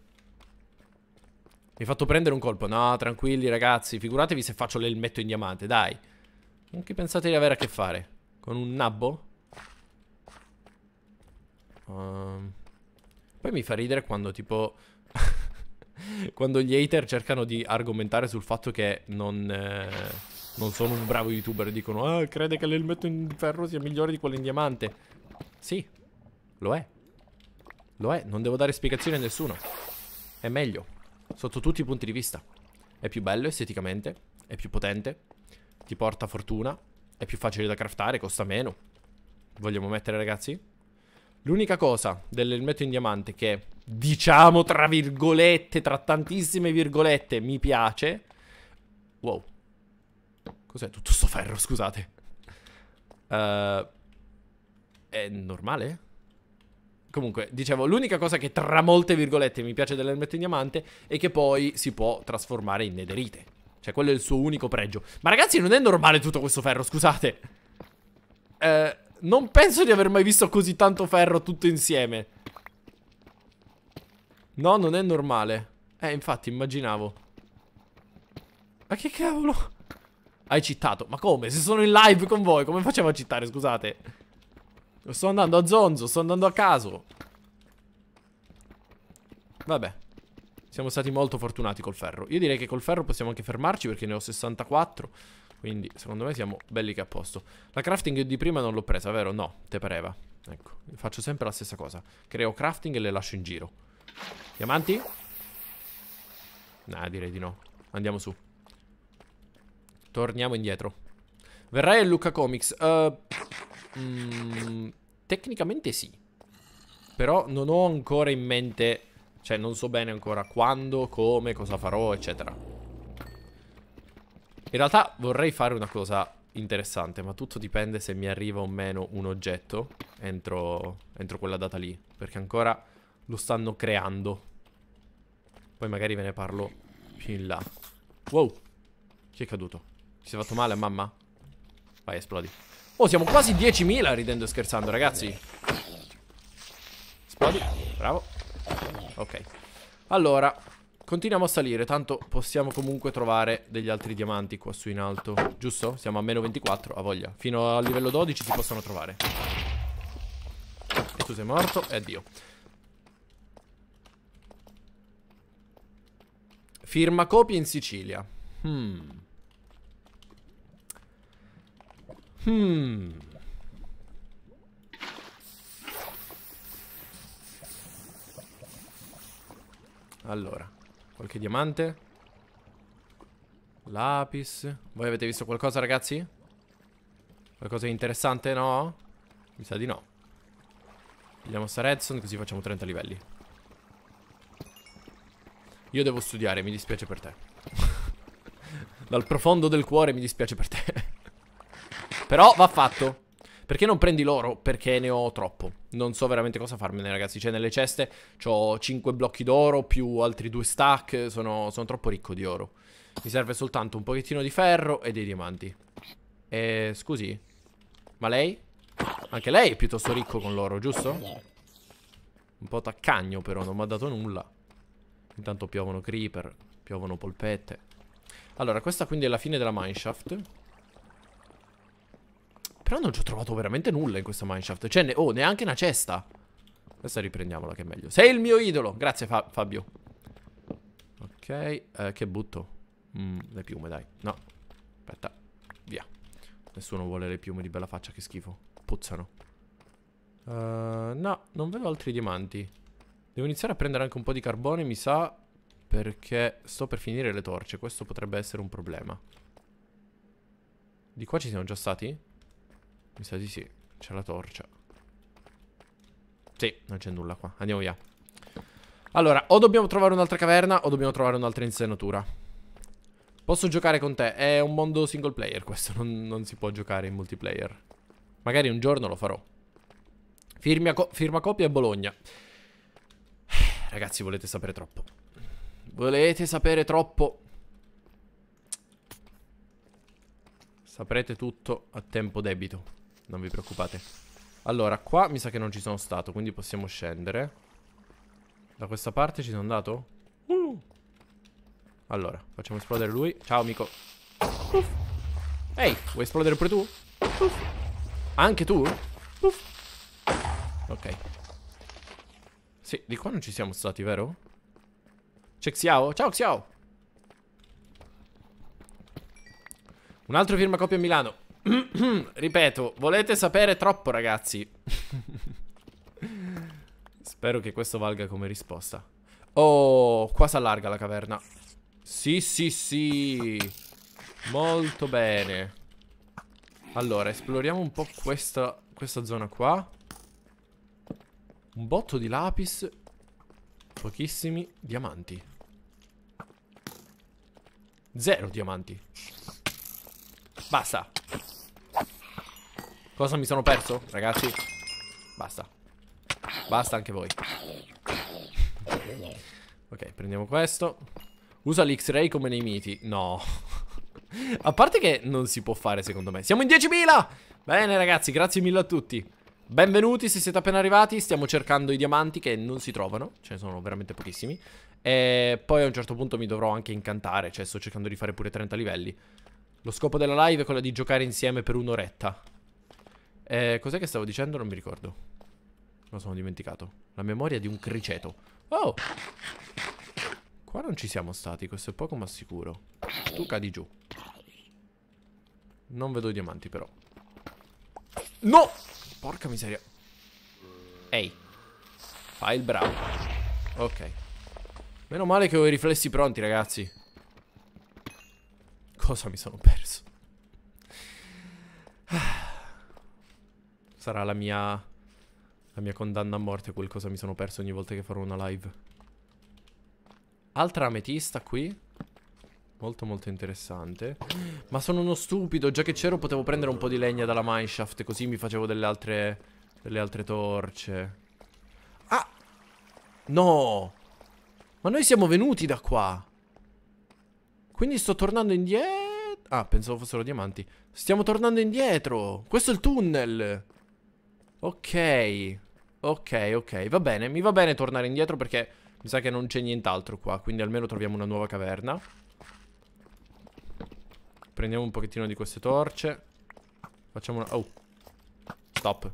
hai fatto prendere un colpo. No, tranquilli ragazzi. Figuratevi se faccio l'elmetto in diamante, dai. Con chi pensate di avere a che fare? Con un nabbo? Um... Poi mi fa ridere quando tipo... [LAUGHS] quando gli hater cercano di argomentare sul fatto che non... Eh non sono un bravo youtuber dicono ah, crede che l'elmetto in ferro sia migliore di quello in diamante sì, lo è. Lo è, non devo dare spiegazioni a nessuno. È meglio, sotto tutti i punti di vista. È più bello esteticamente, è più potente, ti porta fortuna, è più facile da craftare, costa meno. Vogliamo mettere, ragazzi? L'unica cosa dell'elmetto in diamante che, diciamo tra virgolette, tra tantissime virgolette, mi piace... Wow. Cos'è tutto sto ferro, scusate? Uh, è normale? Comunque, dicevo, l'unica cosa che tra molte virgolette mi piace dell'elmetto in diamante è che poi si può trasformare in nederite. Cioè, quello è il suo unico pregio. Ma ragazzi, non è normale tutto questo ferro, scusate. Eh, non penso di aver mai visto così tanto ferro tutto insieme. No, non è normale. Eh, infatti, immaginavo. Ma che cavolo? Hai citato? Ma come? Se sono in live con voi, come facevo a citare, scusate? Sto andando a zonzo, sto andando a caso. Vabbè. Siamo stati molto fortunati col ferro. Io direi che col ferro possiamo anche fermarci perché ne ho 64. Quindi, secondo me siamo belli che a posto. La crafting di prima non l'ho presa, vero? No, te pareva. Ecco, faccio sempre la stessa cosa. Creo crafting e le lascio in giro. Diamanti? Nah, direi di no. Andiamo su. Torniamo indietro. Verrai a Luca Comics. Uh, mm, Tecnicamente sì. Però non ho ancora in mente... Cioè, non so bene ancora quando, come, cosa farò, eccetera. In realtà vorrei fare una cosa interessante, ma tutto dipende se mi arriva o meno un oggetto entro, entro quella data lì. Perché ancora lo stanno creando. Poi magari ve ne parlo più in là. Wow! Chi è caduto? Ti è fatto male, mamma? Vai, esplodi. Oh, siamo quasi 10.000 ridendo e scherzando, ragazzi. Esplodi. Bravo. Ok. Allora, continuiamo a salire. Tanto possiamo comunque trovare degli altri diamanti qua su in alto. Giusto? Siamo a meno 24, a voglia. Fino al livello 12 si possono trovare. E tu sei morto e addio. Firma copia in Sicilia. Hmm. Hmm. Allora, qualche diamante? Lapis. Voi avete visto qualcosa, ragazzi? Qualcosa di interessante, no? Mi sa di no. Pigliamo sta redstone così facciamo 30 livelli. Io devo studiare, mi dispiace per te. [LAUGHS] Dal profondo del cuore mi dispiace per te. Però va fatto. Perché non prendi l'oro? Perché ne ho troppo. Non so veramente cosa farmene, ragazzi. Cioè, nelle ceste ho 5 blocchi d'oro più altri 2 stack. Sono, sono, troppo ricco di oro. Mi serve soltanto un pochettino di ferro e dei diamanti. E, eh, scusi? Ma lei? Anche lei è piuttosto ricco con l'oro, giusto? Un po' taccagno, però. Non mi ha dato nulla. Intanto piovono creeper, piovono polpette. Allora, questa quindi è la fine della mineshaft. Però non ci ho trovato veramente nulla in questo mineshaft. Cioè, ne oh, neanche una cesta. Adesso riprendiamola che è meglio. Sei il mio idolo. Grazie Fa Fabio. Ok, eh, che butto. Mm, le piume, dai. No. Aspetta. Via. Nessuno vuole le piume di bella faccia, che schifo. Puzzano. Uh, no, non vedo altri diamanti. Devo iniziare a prendere anche un po' di carbone, mi sa, perché sto per finire le torce. Questo potrebbe essere un problema. Di qua ci siamo già stati? Mi sa di sì. C'è la torcia. Sì, non c'è nulla qua. Andiamo via. Allora, o dobbiamo trovare un'altra caverna o dobbiamo trovare un'altra insenatura. Posso giocare con te. È un mondo single player questo, non, non si può giocare in multiplayer. Magari un giorno lo farò. Firmia co firma copia e Bologna. [SIGHS] Ragazzi, volete sapere troppo. Volete sapere troppo. Saprete tutto a tempo debito. Non vi preoccupate Allora qua mi sa che non ci sono stato Quindi possiamo scendere Da questa parte ci sono andato? Uh! Allora facciamo esplodere lui Ciao amico Ehi vuoi esplodere pure tu? Anche tu? Ok Sì di qua non ci siamo stati vero? C'è Xiao? Ciao Xiao Un altro firma copia a Milano [CLEARS THROAT] Ripeto, volete sapere troppo, ragazzi. Spero che questo valga come risposta. Oh, qua si allarga la caverna. Sì, sì, sì. Molto bene. Allora, esploriamo un po' questa, questa zona qua. Un botto di lapis. Pochissimi diamanti. Zero diamanti. Basta. Cosa mi sono perso? Ragazzi, basta. Basta anche voi. Ok, prendiamo questo. Usa l'X-Ray come nei miti. No. a parte che non si può fare, secondo me. Siamo in 10.000! Bene, ragazzi, grazie mille a tutti. Benvenuti se siete appena arrivati, stiamo cercando i diamanti che non si trovano, ce ne sono veramente pochissimi E poi a un certo punto mi dovrò anche incantare, cioè sto cercando di fare pure 30 livelli lo scopo della live è quello di giocare insieme per un'oretta. Eh, cos'è che stavo dicendo? Non mi ricordo. Lo sono dimenticato. La memoria di un criceto. Oh! Qua non ci siamo stati, questo è poco ma sicuro. Tu cadi giù. Non vedo i diamanti però. No! Porca miseria. Ehi. Fai il bravo. Ok. Meno male che ho i riflessi pronti, ragazzi cosa mi sono perso. [SIGHS] Sarà la mia... La mia condanna a morte quel cosa mi sono perso ogni volta che farò una live. Altra ametista qui. Molto molto interessante [GASPS] Ma sono uno stupido Già che c'ero potevo prendere un po' di legna dalla mineshaft Così mi facevo delle altre Delle altre torce Ah No Ma noi siamo venuti da qua Quindi sto tornando indietro Ah, pensavo fossero diamanti. Stiamo tornando indietro. Questo è il tunnel. Ok. Ok, ok. Va bene, mi va bene tornare indietro perché mi sa che non c'è nient'altro qua. Quindi almeno troviamo una nuova caverna. Prendiamo un pochettino di queste torce. Facciamo una... Oh. Stop.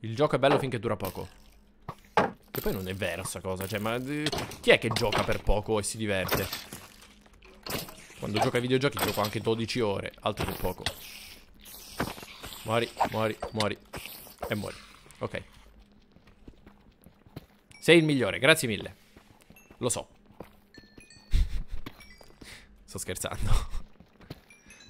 Il gioco è bello finché dura poco. Che poi non è vera sta cosa. Cioè, ma... Eh, chi è che gioca per poco e si diverte? Quando gioco ai videogiochi gioco anche 12 ore, altro che poco. Muori, muori, muori. E muori. Ok. Sei il migliore, grazie mille. Lo so. [LAUGHS] Sto scherzando.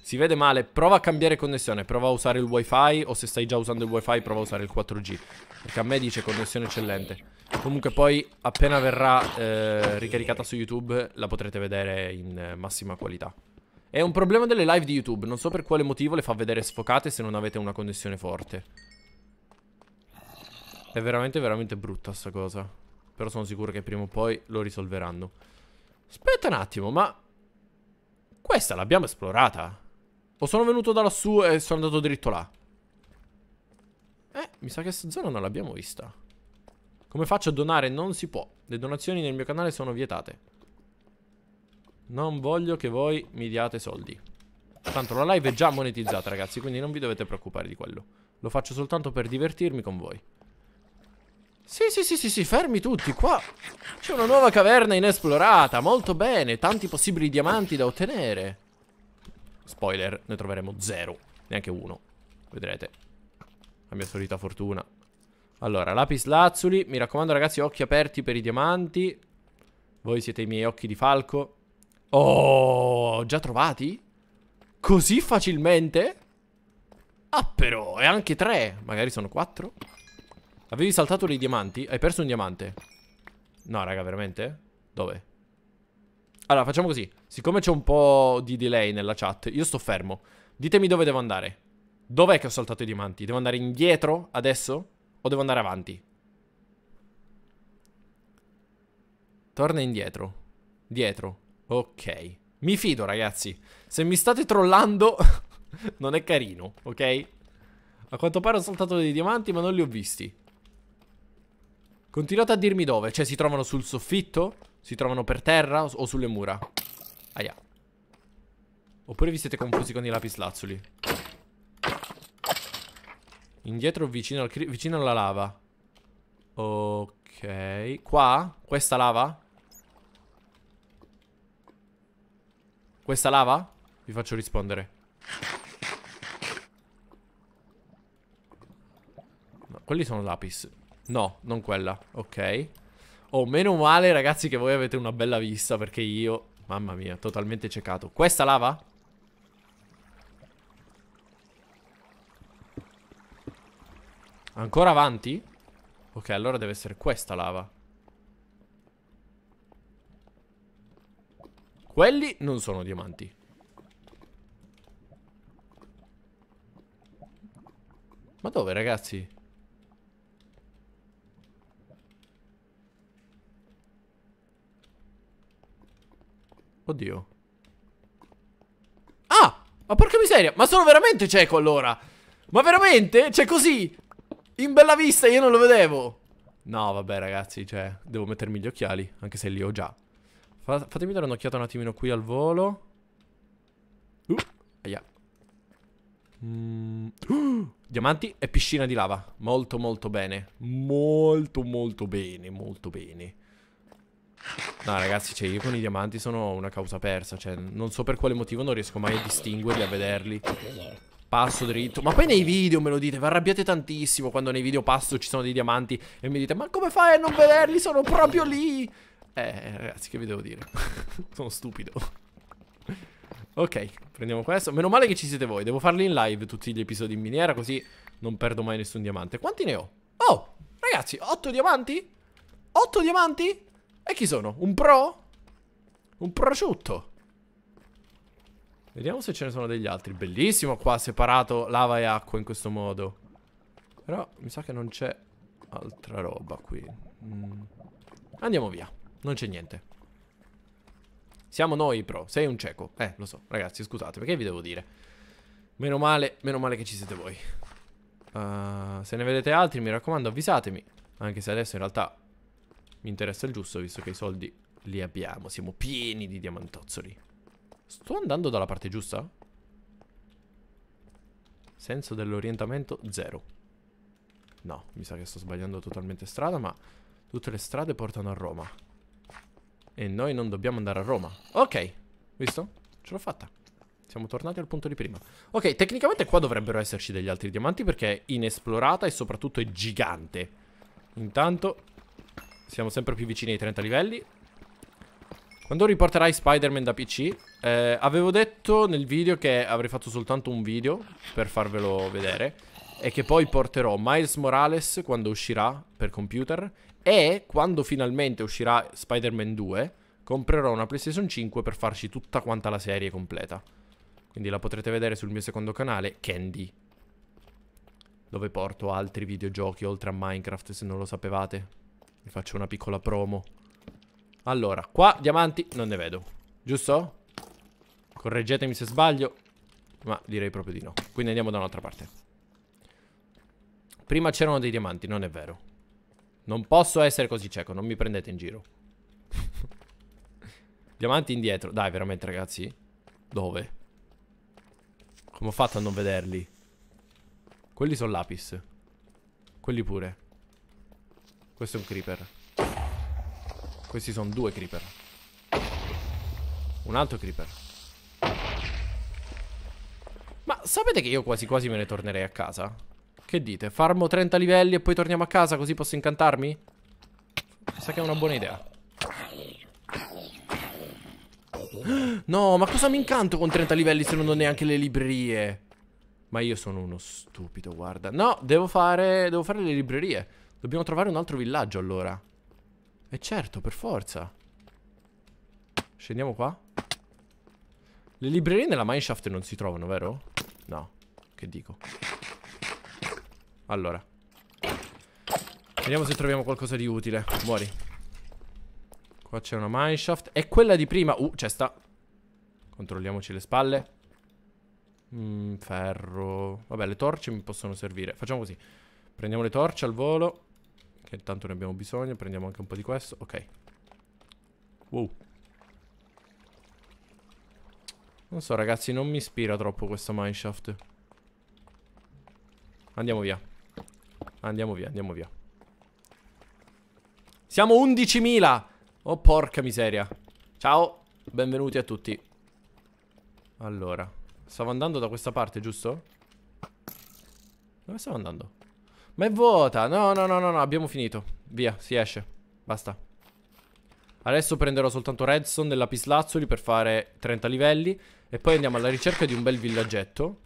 Si vede male, prova a cambiare connessione, prova a usare il wifi o se stai già usando il wifi prova a usare il 4G. Perché a me dice connessione eccellente. Comunque poi appena verrà eh, ricaricata su YouTube la potrete vedere in eh, massima qualità. È un problema delle live di YouTube, non so per quale motivo le fa vedere sfocate se non avete una connessione forte. È veramente veramente brutta sta cosa. Però sono sicuro che prima o poi lo risolveranno. Aspetta un attimo, ma... Questa l'abbiamo esplorata? O sono venuto da lassù e sono andato dritto là. Eh, mi sa che questa zona non l'abbiamo vista. Come faccio a donare? Non si può. Le donazioni nel mio canale sono vietate. Non voglio che voi mi diate soldi. Tanto la live è già monetizzata, ragazzi, quindi non vi dovete preoccupare di quello. Lo faccio soltanto per divertirmi con voi. Sì, sì, sì, sì, sì, fermi tutti, qua c'è una nuova caverna inesplorata, molto bene, tanti possibili diamanti da ottenere. Spoiler, ne troveremo zero. Neanche uno. Vedrete. La mia solita fortuna. Allora, lapis lazuli. Mi raccomando, ragazzi, occhi aperti per i diamanti. Voi siete i miei occhi di falco. Oh, già trovati? Così facilmente? Ah, però, e anche tre. Magari sono quattro. Avevi saltato dei diamanti? Hai perso un diamante. No, raga, veramente? Dove? Allora, facciamo così. Siccome c'è un po' di delay nella chat, io sto fermo. Ditemi dove devo andare. Dov'è che ho saltato i diamanti? Devo andare indietro adesso? O devo andare avanti? Torna indietro. Dietro. Ok. Mi fido, ragazzi. Se mi state trollando, [LAUGHS] non è carino, ok? A quanto pare ho saltato dei diamanti, ma non li ho visti. Continuate a dirmi dove. Cioè, si trovano sul soffitto? Si trovano per terra o sulle mura? Aia. Oppure vi siete confusi con i lapislazzuli? Indietro vicino, al vicino alla lava. Ok. Qua? Questa lava? Questa lava? Vi faccio rispondere. No, quelli sono lapis. No, non quella. Ok. Oh, meno male, ragazzi, che voi avete una bella vista, perché io... Mamma mia, totalmente ciecato. Questa lava? Ancora avanti? Ok, allora deve essere questa lava. Quelli non sono diamanti. Ma dove, ragazzi? Oddio. Ah! Ma porca miseria! Ma sono veramente cieco allora! Ma veramente? C'è cioè, così? In bella vista io non lo vedevo! No, vabbè ragazzi, cioè, devo mettermi gli occhiali, anche se li ho già. Fa fatemi dare un'occhiata un attimino qui al volo. Uh, aia. Mm. [GASPS] diamanti e piscina di lava. Molto molto bene. Molto molto bene, molto bene. No ragazzi, cioè io con i diamanti sono una causa persa, cioè non so per quale motivo non riesco mai a distinguerli, a vederli. Passo dritto, ma poi nei video me lo dite, vi arrabbiate tantissimo quando nei video passo ci sono dei diamanti e mi dite ma come fai a non vederli, sono proprio lì. Eh ragazzi, che vi devo dire? [LAUGHS] sono stupido. ok, prendiamo questo. Meno male che ci siete voi, devo farli in live tutti gli episodi in miniera così non perdo mai nessun diamante. Quanti ne ho? Oh, ragazzi, 8 diamanti? 8 diamanti? E chi sono? Un pro? Un prosciutto. Vediamo se ce ne sono degli altri. Bellissimo qua, separato lava e acqua in questo modo. Però mi sa che non c'è altra roba qui. Mm. Andiamo via. Non c'è niente. Siamo noi, pro. Sei un cieco. Eh, lo so. Ragazzi, scusate, perché vi devo dire? Meno male, meno male che ci siete voi. Uh, se ne vedete altri, mi raccomando, avvisatemi. Anche se adesso in realtà mi interessa il giusto, visto che i soldi li abbiamo. Siamo pieni di diamantozzoli. Sto andando dalla parte giusta? Senso dell'orientamento zero. No, mi sa che sto sbagliando totalmente strada, ma tutte le strade portano a Roma. E noi non dobbiamo andare a Roma. Ok, visto? Ce l'ho fatta. Siamo tornati al punto di prima. Ok, tecnicamente qua dovrebbero esserci degli altri diamanti perché è inesplorata e soprattutto è gigante. Intanto siamo sempre più vicini ai 30 livelli. Quando riporterai Spider-Man da PC, eh, avevo detto nel video che avrei fatto soltanto un video per farvelo vedere e che poi porterò Miles Morales quando uscirà per computer e quando finalmente uscirà Spider-Man 2 comprerò una PlayStation 5 per farci tutta quanta la serie completa. Quindi la potrete vedere sul mio secondo canale, Candy, dove porto altri videogiochi oltre a Minecraft se non lo sapevate. Vi faccio una piccola promo. Allora, qua diamanti non ne vedo. Giusto? Correggetemi se sbaglio. Ma direi proprio di no. Quindi andiamo da un'altra parte. Prima c'erano dei diamanti, non è vero. Non posso essere così cieco, non mi prendete in giro. [LAUGHS] diamanti indietro. Dai, veramente, ragazzi. Dove? Come ho fatto a non vederli? Quelli sono lapis. Quelli pure. Questo è un creeper. Questi sono due creeper. Un altro creeper. Ma sapete che io quasi quasi me ne tornerei a casa? Che dite? Farmo 30 livelli e poi torniamo a casa così posso incantarmi? Sa che è una buona idea. No, ma cosa mi incanto con 30 livelli se non ho neanche le librerie? Ma io sono uno stupido, guarda. No, devo fare, devo fare le librerie. Dobbiamo trovare un altro villaggio allora. E certo, per forza. Scendiamo qua. Le librerie nella mineshaft non si trovano, vero? No. Che dico? Allora. Vediamo se troviamo qualcosa di utile. Muori. Qua c'è una mineshaft. È quella di prima. Uh, c'è sta. Controlliamoci le spalle. Mm, ferro. Vabbè, le torce mi possono servire. Facciamo così. Prendiamo le torce al volo. Che tanto ne abbiamo bisogno Prendiamo anche un po' di questo Ok Wow Non so ragazzi Non mi ispira troppo questa mineshaft Andiamo via Andiamo via Andiamo via Siamo 11.000 Oh porca miseria Ciao Benvenuti a tutti Allora Stavo andando da questa parte giusto? Dove stavo andando? Ma è vuota. No, no, no, no, no, abbiamo finito. Via, si esce. Basta. Adesso prenderò soltanto redstone e lapislazzoli per fare 30 livelli. E poi andiamo alla ricerca di un bel villaggetto.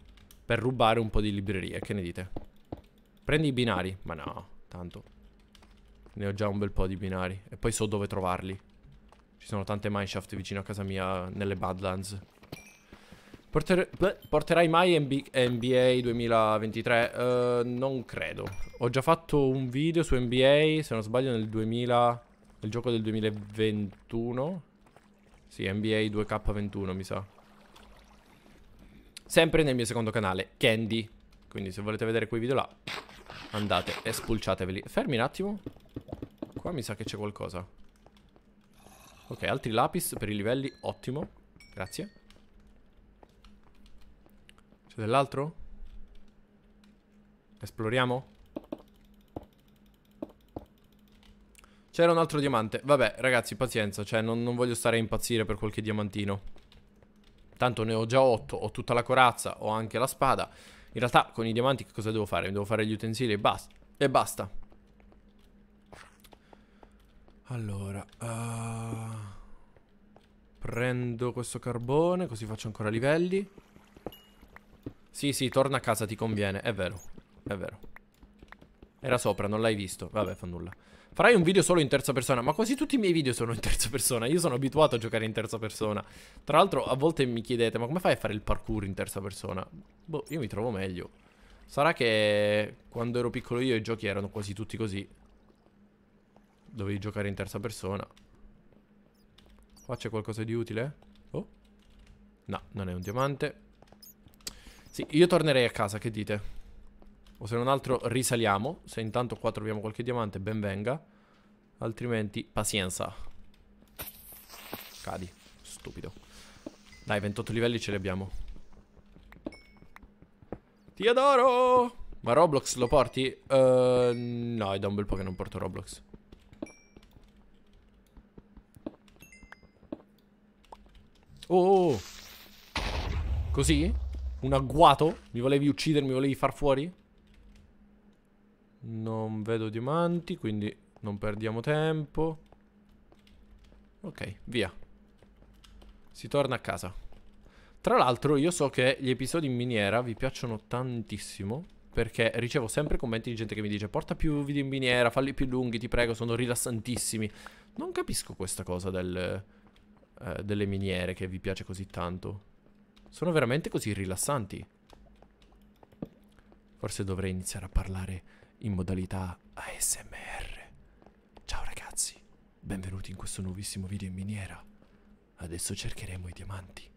Per rubare un po' di librerie. Che ne dite? Prendi i binari. Ma no, tanto. Ne ho già un bel po' di binari. E poi so dove trovarli. Ci sono tante mineshaft vicino a casa mia nelle Badlands. Porter... porterai mai MB... NBA 2023? Uh, non credo. Ho già fatto un video su NBA, se non sbaglio, nel 2000... Nel gioco del 2021. Sì, NBA 2K21, mi sa. Sempre nel mio secondo canale, Candy. Quindi se volete vedere quei video là, andate e spulciateveli. Fermi un attimo. Qua mi sa che c'è qualcosa. Ok, altri lapis per i livelli, ottimo. Grazie. C'è dell'altro? Esploriamo? C'era un altro diamante. Vabbè, ragazzi, pazienza. Cioè, non, non, voglio stare a impazzire per qualche diamantino. Tanto ne ho già 8. Ho tutta la corazza, ho anche la spada. In realtà, con i diamanti che cosa devo fare? devo fare gli utensili e basta. E basta. Allora... Uh... Prendo questo carbone, così faccio ancora livelli. Sì, sì, torna a casa, ti conviene. È vero, è vero. Era sopra, non l'hai visto. Vabbè, fa nulla. Farai un video solo in terza persona, ma quasi tutti i miei video sono in terza persona. Io sono abituato a giocare in terza persona. Tra l'altro, a volte mi chiedete, ma come fai a fare il parkour in terza persona? Boh, io mi trovo meglio. Sarà che quando ero piccolo io i giochi erano quasi tutti così. Dovevi giocare in terza persona. Qua c'è qualcosa di utile? Oh? No, non è un diamante. Sì, io tornerei a casa, che dite? O se non altro risaliamo. Se intanto qua troviamo qualche diamante, ben venga. Altrimenti, pazienza. Cadi. Stupido. Dai, 28 livelli ce li abbiamo. Ti adoro! Ma Roblox lo porti? Uh, no, è da un bel po' che non porto Roblox. Oh! oh, oh. Così? Un agguato? Mi volevi uccidere, mi volevi far fuori? Non vedo diamanti, quindi non perdiamo tempo. Ok, via. Si torna a casa. Tra l'altro io so che gli episodi in miniera vi piacciono tantissimo perché ricevo sempre commenti di gente che mi dice porta più video in miniera, falli più lunghi, ti prego, sono rilassantissimi. Non capisco questa cosa del, eh, delle miniere che vi piace così tanto. Sono veramente così rilassanti. Forse dovrei iniziare a parlare in modalità ASMR. Ciao ragazzi, benvenuti in questo nuovissimo video in miniera. Adesso cercheremo i diamanti.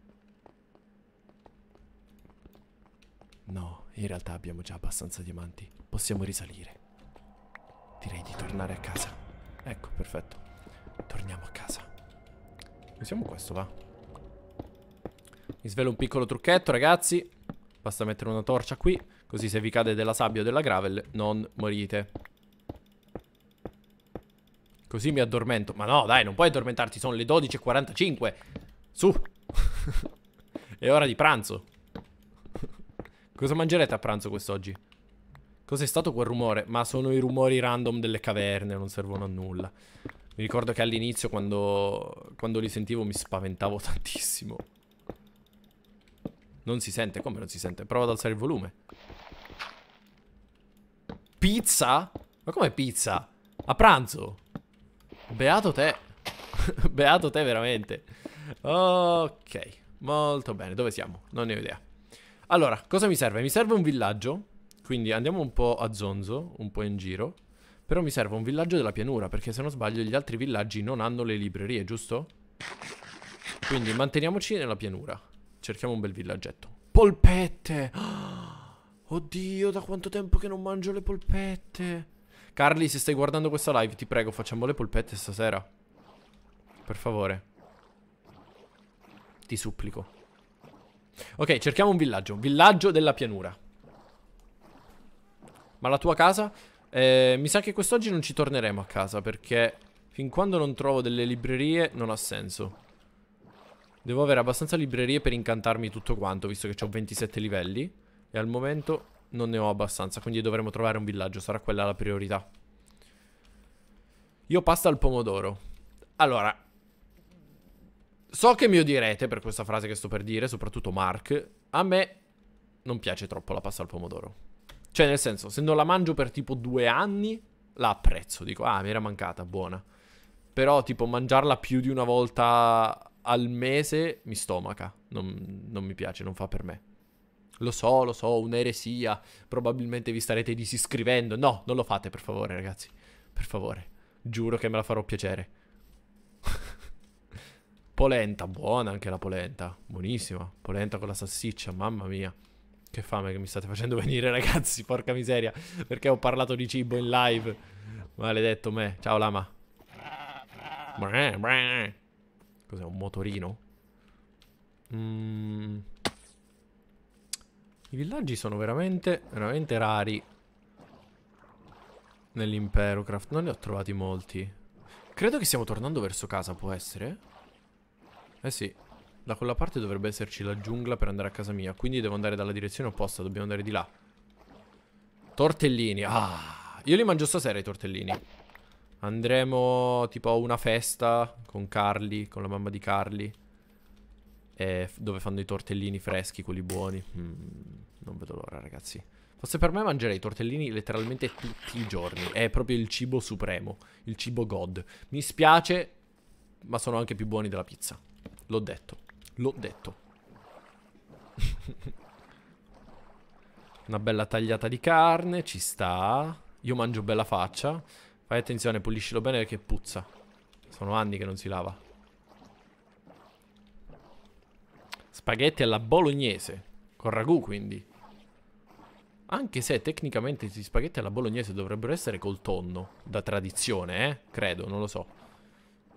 No, in realtà abbiamo già abbastanza diamanti. Possiamo risalire. Direi di tornare a casa. Ecco, perfetto. Torniamo a casa. Usiamo questo, va. Vi svelo un piccolo trucchetto, ragazzi. Basta mettere una torcia qui, così se vi cade della sabbia o della gravel non morite. Così mi addormento. Ma no, dai, non puoi addormentarti, sono le 12.45. Su! [LAUGHS] È ora di pranzo. [LAUGHS] Cosa mangerete a pranzo quest'oggi? Cos'è stato quel rumore? Ma sono i rumori random delle caverne, non servono a nulla. Mi ricordo che all'inizio quando, quando li sentivo mi spaventavo [LAUGHS] tantissimo. Non si sente? Come non si sente? Prova ad alzare il volume. Pizza? Ma come pizza? A pranzo? Beato te. [LAUGHS] Beato te veramente. Ok, molto bene. Dove siamo? Non ne ho idea. Allora, cosa mi serve? Mi serve un villaggio. Quindi andiamo un po' a zonzo, un po' in giro. Però mi serve un villaggio della pianura, perché se non sbaglio gli altri villaggi non hanno le librerie, giusto? Quindi manteniamoci nella pianura. Cerchiamo un bel villaggetto. Polpette! Oh, [GASPS] oddio, da quanto tempo che non mangio le polpette. Carly, se stai guardando questa live, ti prego, facciamo le polpette stasera. Per favore. Ti supplico. Ok, cerchiamo un villaggio. Villaggio della pianura. Ma la tua casa? Eh, mi sa che quest'oggi non ci torneremo a casa perché fin quando non trovo delle librerie non ha senso. Devo avere abbastanza librerie per incantarmi tutto quanto, visto che ho 27 livelli. E al momento non ne ho abbastanza, quindi dovremo trovare un villaggio, sarà quella la priorità. Io pasta al pomodoro. Allora, so che mi odierete per questa frase che sto per dire, soprattutto Mark. A me non piace troppo la pasta al pomodoro. Cioè, nel senso, se non la mangio per tipo due anni, la apprezzo. Dico, ah, mi era mancata, buona. Però, tipo, mangiarla più di una volta al mese mi stomaca, non, non mi piace, non fa per me. Lo so, lo so, un'eresia, probabilmente vi starete disiscrivendo. No, non lo fate per favore ragazzi, per favore. Giuro che me la farò piacere. [LAUGHS] polenta, buona anche la polenta, buonissima. Polenta con la salsiccia, mamma mia. Che fame che mi state facendo venire, [LAUGHS] ragazzi. Porca miseria. Perché ho parlato di cibo in live. Maledetto me. Ciao, lama. Cos'è un motorino? Mm. I villaggi sono veramente, veramente rari Nell'impero craft Non ne ho trovati molti Credo che stiamo tornando verso casa, può essere? Eh sì Da quella parte dovrebbe esserci la giungla per andare a casa mia Quindi devo andare dalla direzione opposta Dobbiamo andare di là Tortellini, ah Io li mangio stasera i tortellini Andremo tipo a una festa con Carly, con la mamma di Carly. Eh, dove fanno i tortellini freschi, quelli buoni. Mm, non vedo l'ora, ragazzi. Forse per me mangerei i tortellini letteralmente tutti i giorni. È proprio il cibo supremo, il cibo god. Mi spiace, ma sono anche più buoni della pizza. L'ho detto, l'ho detto. [LAUGHS] Una bella tagliata di carne, ci sta. Io mangio bella faccia. Fai attenzione, puliscilo bene perché puzza. Sono anni che non si lava. Spaghetti alla bolognese. Con ragù, quindi. Anche se tecnicamente gli spaghetti alla bolognese dovrebbero essere col tonno. Da tradizione, eh? Credo, non lo so.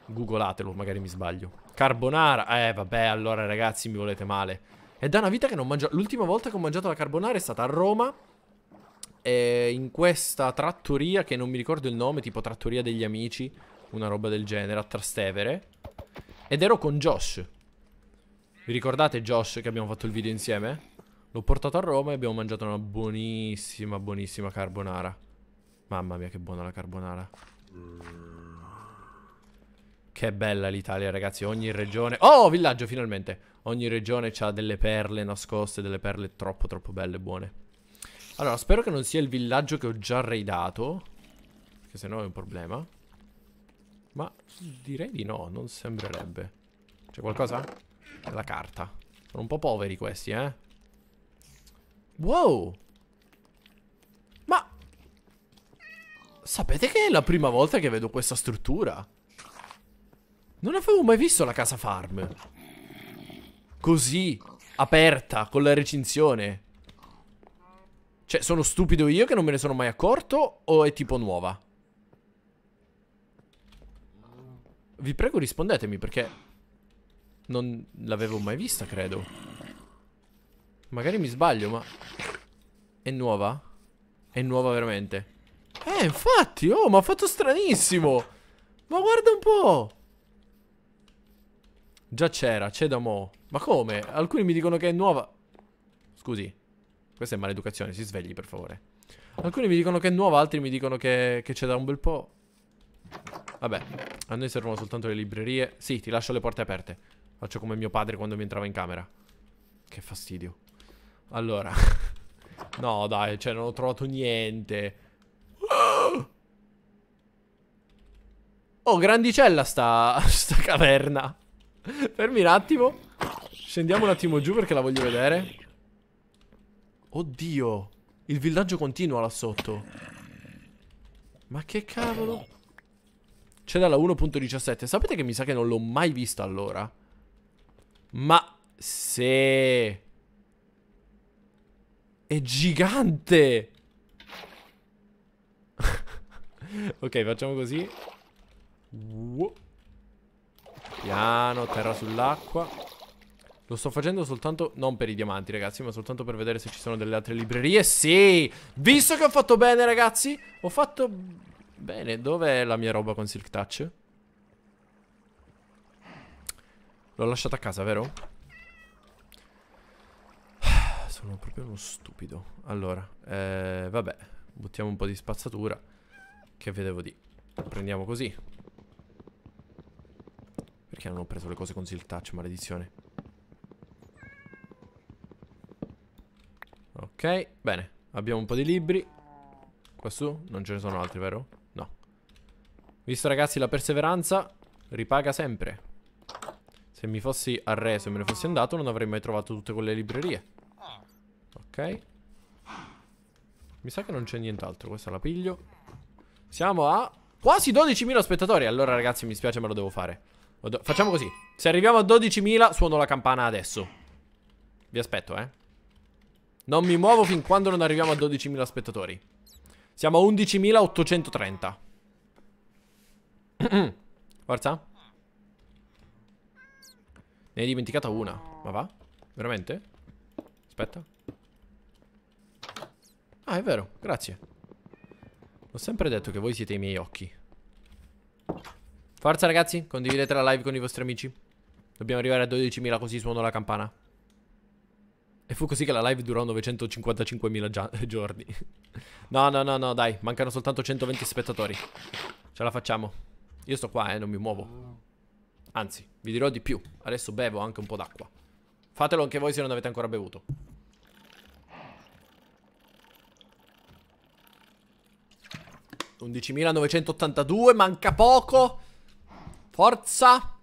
Googlatelo, magari mi sbaglio. Carbonara. Eh, vabbè, allora ragazzi, mi volete male. È da una vita che non mangio... L'ultima volta che ho mangiato la carbonara è stata a Roma eh, in questa trattoria che non mi ricordo il nome, tipo trattoria degli amici, una roba del genere, a Trastevere. Ed ero con Josh. Vi ricordate Josh che abbiamo fatto il video insieme? L'ho portato a Roma e abbiamo mangiato una buonissima, buonissima carbonara. Mamma mia che buona la carbonara. Che bella l'Italia ragazzi, ogni regione... Oh, villaggio finalmente! Ogni regione ha delle perle nascoste, delle perle troppo troppo belle e buone. Allora, spero che non sia il villaggio che ho già raidato. Che se no è un problema. Ma direi di no, non sembrerebbe. C'è qualcosa? È la carta. Sono un po' poveri questi, eh. Wow! Ma... Sapete che è la prima volta che vedo questa struttura? Non avevo mai visto la casa farm. Così, aperta, con la recinzione. Cioè, sono stupido io che non me ne sono mai accorto o è tipo nuova? Vi prego rispondetemi perché non l'avevo mai vista, credo. Magari mi sbaglio, ma... È nuova? È nuova veramente. Eh, infatti, oh, ma ha fatto stranissimo. Ma guarda un po'. Già c'era, c'è da mo. Ma come? Alcuni mi dicono che è nuova. Scusi. Questa è maleducazione, si svegli per favore. Alcuni mi dicono che è nuova, altri mi dicono che, c'è da un bel po'. Vabbè, a noi servono soltanto le librerie. Sì, ti lascio le porte aperte. Faccio come mio padre quando mi entrava in camera. Che fastidio. Allora. [LAUGHS] no, dai, cioè non ho trovato niente. [GASPS] Oh, grandicella sta, [LAUGHS] sta caverna. Fermi un attimo. Scendiamo un attimo giù perché la voglio vedere. Oddio. Il villaggio continua là sotto. Ma che cavolo? C'è dalla 1.17. Sapete che mi sa che non l'ho mai visto allora? Ma... Se... È gigante! [LAUGHS] ok, facciamo così. Piano, terra sull'acqua. Lo sto facendo soltanto, non per i diamanti ragazzi, ma soltanto per vedere se ci sono delle altre librerie. Sì! Visto che ho fatto bene ragazzi, ho fatto bene. Dov'è la mia roba con Silk Touch? L'ho lasciata a casa, vero? [SIGHS] Sono proprio uno stupido. Allora, eh, vabbè, buttiamo un po' di spazzatura. Che vedevo di... Prendiamo così. Perché non ho preso le cose con Silk Touch, maledizione? Ok, bene. Abbiamo un po' di libri. Qua su non ce ne sono altri, vero? No. Visto ragazzi, la perseveranza ripaga sempre. Se mi fossi arreso e me ne fossi andato non avrei mai trovato tutte quelle librerie. Ok. Mi sa che non c'è nient'altro, questa la piglio. Siamo a quasi 12.000 spettatori. Allora ragazzi, mi spiace, ma lo devo fare. Facciamo così. Se arriviamo a 12.000, suono la campana adesso. Vi aspetto, eh. Non mi muovo fin quando non arriviamo a 12.000 spettatori. Siamo a 11.830. [CLEARS THROAT] Forza. Ne hai dimenticata una. Ma va? Veramente? Aspetta. Ah, è vero. Grazie. Ho sempre detto che voi siete i miei occhi. Forza ragazzi, condividete la live con i vostri amici. Dobbiamo arrivare a 12.000 così suono la campana. E fu così che la live durò 955.000 gia- [LAUGHS] giorni. no, no, no, no, dai, mancano soltanto 120 spettatori. Ce la facciamo. Io sto qua, eh, non mi muovo. Anzi, vi dirò di più. Adesso bevo anche un po' d'acqua. Fatelo anche voi se non avete ancora bevuto. «11.982, manca poco!» «Forza!»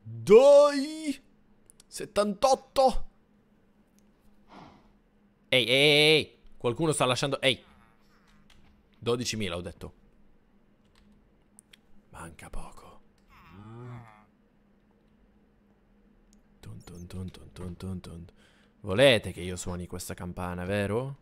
«Dai!» «78!» Ehi, ehi, ehi. Qualcuno sta lasciando... Ehi. 12.000 ho detto. Manca poco. Tun tun tun Volete che io suoni questa campana, vero?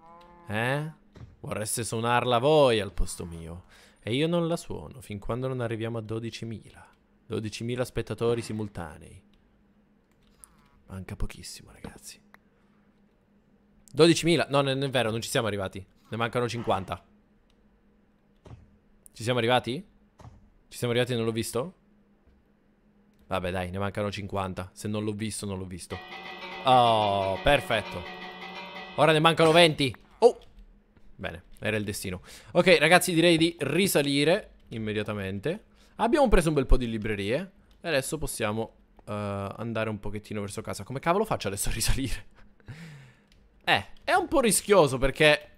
Eh? Vorreste suonarla voi al posto mio. E io non la suono fin quando non arriviamo a 12.000. 12.000 spettatori simultanei. Manca pochissimo, ragazzi. 12.000. No, non è vero, non ci siamo arrivati. Ne mancano 50. Ci siamo arrivati? Ci siamo arrivati e non l'ho visto? Vabbè, dai, ne mancano 50. Se non l'ho visto, non l'ho visto. Oh, perfetto. Ora ne mancano 20. Oh! Bene, era il destino. Ok, ragazzi, direi di risalire immediatamente. Abbiamo preso un bel po' di librerie. E adesso possiamo uh, andare un pochettino verso casa. Come cavolo faccio adesso a risalire? Eh, è un po' rischioso perché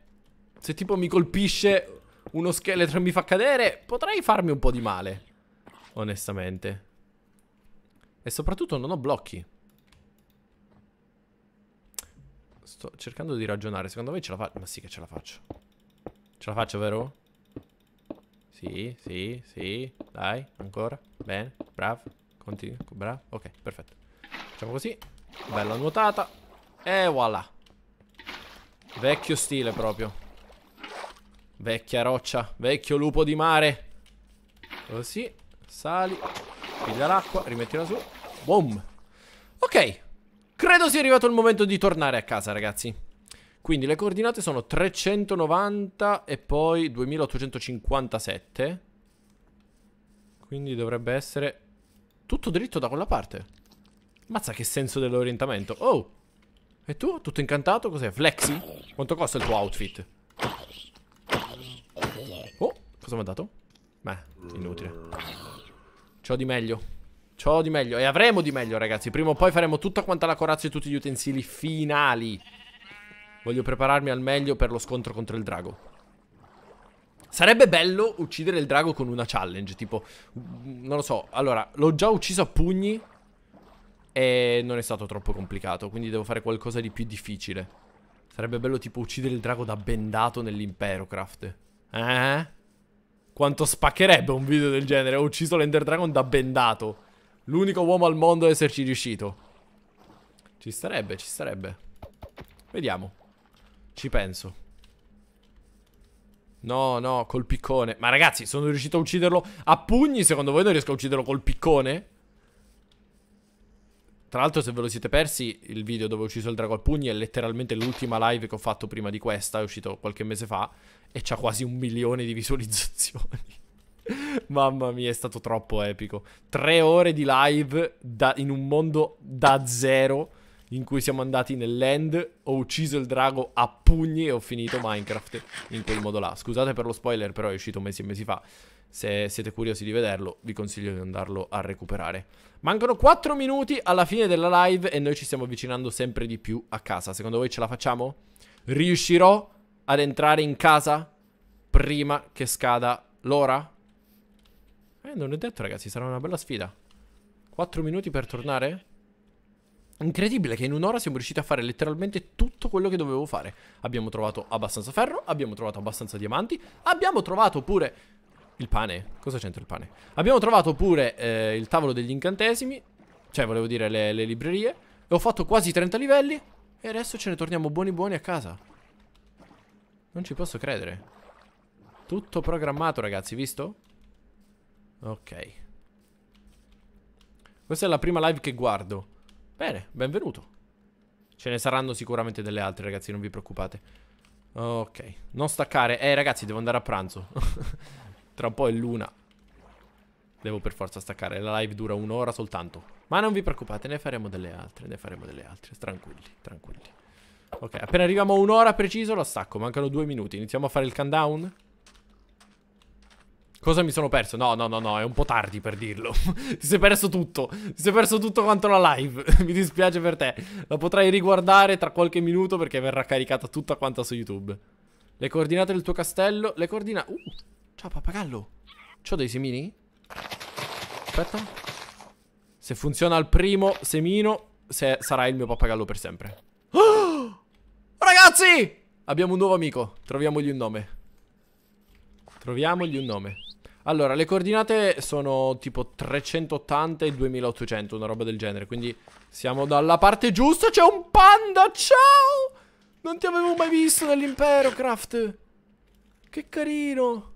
se tipo mi colpisce uno scheletro e mi fa cadere, potrei farmi un po' di male. Onestamente. E soprattutto non ho blocchi. Sto cercando di ragionare. Secondo me ce la faccio. Ma sì che ce la faccio. Ce la faccio, vero? Sì, sì, sì. Dai, ancora. Bene, bravo. Continua, bravo. Ok, perfetto. Facciamo così. Bella nuotata. E voilà. Vecchio stile proprio. Vecchia roccia. Vecchio lupo di mare. Così. Sali. Piglia l'acqua. Rimettila su. Boom. Ok. Credo sia arrivato il momento di tornare a casa, ragazzi. Quindi le coordinate sono 390 e poi 2857. Quindi dovrebbe essere tutto dritto da quella parte. Mazza che senso dell'orientamento. Oh! E tu? Tutto incantato? Cos'è? Flexi? Quanto costa il tuo outfit? Oh, cosa mi ha dato? Beh, inutile. C'ho di meglio. C'ho di meglio. E avremo di meglio, ragazzi. Prima o poi faremo tutta quanta la corazza e tutti gli utensili finali. Voglio prepararmi al meglio per lo scontro contro il drago. Sarebbe bello uccidere il drago con una challenge, tipo... Non lo so. Allora, l'ho già ucciso a pugni... E non è stato troppo complicato, quindi devo fare qualcosa di più difficile. Sarebbe bello tipo uccidere il drago da bendato nell'Imperocraft. Eh? Quanto spaccherebbe un video del genere? Ho ucciso l'Ender Dragon da bendato. L'unico uomo al mondo ad esserci riuscito. Ci starebbe, ci starebbe. Vediamo. Ci penso. No, no, col piccone. Ma ragazzi, sono riuscito a ucciderlo a pugni. Secondo voi non riesco a ucciderlo col piccone? Tra l'altro se ve lo siete persi, il video dove ho ucciso il drago al pugno è letteralmente l'ultima live che ho fatto prima di questa, è uscito qualche mese fa, e c'ha quasi un milione di visualizzazioni. [LAUGHS] Mamma mia, è stato troppo epico. Tre ore di live da, in un mondo da zero in cui siamo andati nel land, ho ucciso il drago a pugni e ho finito Minecraft in quel modo là. Scusate per lo spoiler, però è uscito mesi e mesi fa. Se siete curiosi di vederlo, vi consiglio di andarlo a recuperare. Mancano 4 minuti alla fine della live e noi ci stiamo avvicinando sempre di più a casa. Secondo voi ce la facciamo? Riuscirò ad entrare in casa prima che scada l'ora? Eh, non è detto, ragazzi, sarà una bella sfida. 4 minuti per tornare? Incredibile che in un'ora siamo riusciti a fare letteralmente tutto quello che dovevo fare. Abbiamo trovato abbastanza ferro, abbiamo trovato abbastanza diamanti, abbiamo trovato pure il pane. Cosa c'entra il pane? Abbiamo trovato pure eh, il tavolo degli incantesimi, cioè volevo dire le, le librerie. E ho fatto quasi 30 livelli e adesso ce ne torniamo buoni buoni a casa. Non ci posso credere. Tutto programmato ragazzi, visto? Ok. Questa è la prima live che guardo. Bene, benvenuto. Ce ne saranno sicuramente delle altre, ragazzi, non vi preoccupate. Ok, non staccare. Eh, ragazzi, devo andare a pranzo. [LAUGHS] Tra un po' è l'una. Devo per forza staccare. La live dura un'ora soltanto. Ma non vi preoccupate, ne faremo delle altre. Ne faremo delle altre. Tranquilli, tranquilli. Ok, appena arriviamo a un'ora preciso lo stacco. Mancano due minuti. Iniziamo a fare il countdown. Cosa mi sono perso? No, no, no, no, è un po' tardi per dirlo. [LAUGHS] Ti sei perso tutto. Ti sei perso tutto quanto la live. [LAUGHS] mi dispiace per te. La potrai riguardare tra qualche minuto perché verrà caricata tutta quanta su YouTube. Le coordinate del tuo castello. Le coordinate... Uh, ciao pappagallo. C'ho dei semini? Aspetta. Se funziona il primo semino, se sarà il mio pappagallo per sempre. Oh! [GASPS] Ragazzi! Abbiamo un nuovo amico. Troviamogli un nome. Troviamogli un nome. Allora, le coordinate sono tipo 380 e 2800, una roba del genere. Quindi siamo dalla parte giusta. C'è un panda! Ciao! Non ti avevo mai visto nell'impero, Craft. Che carino.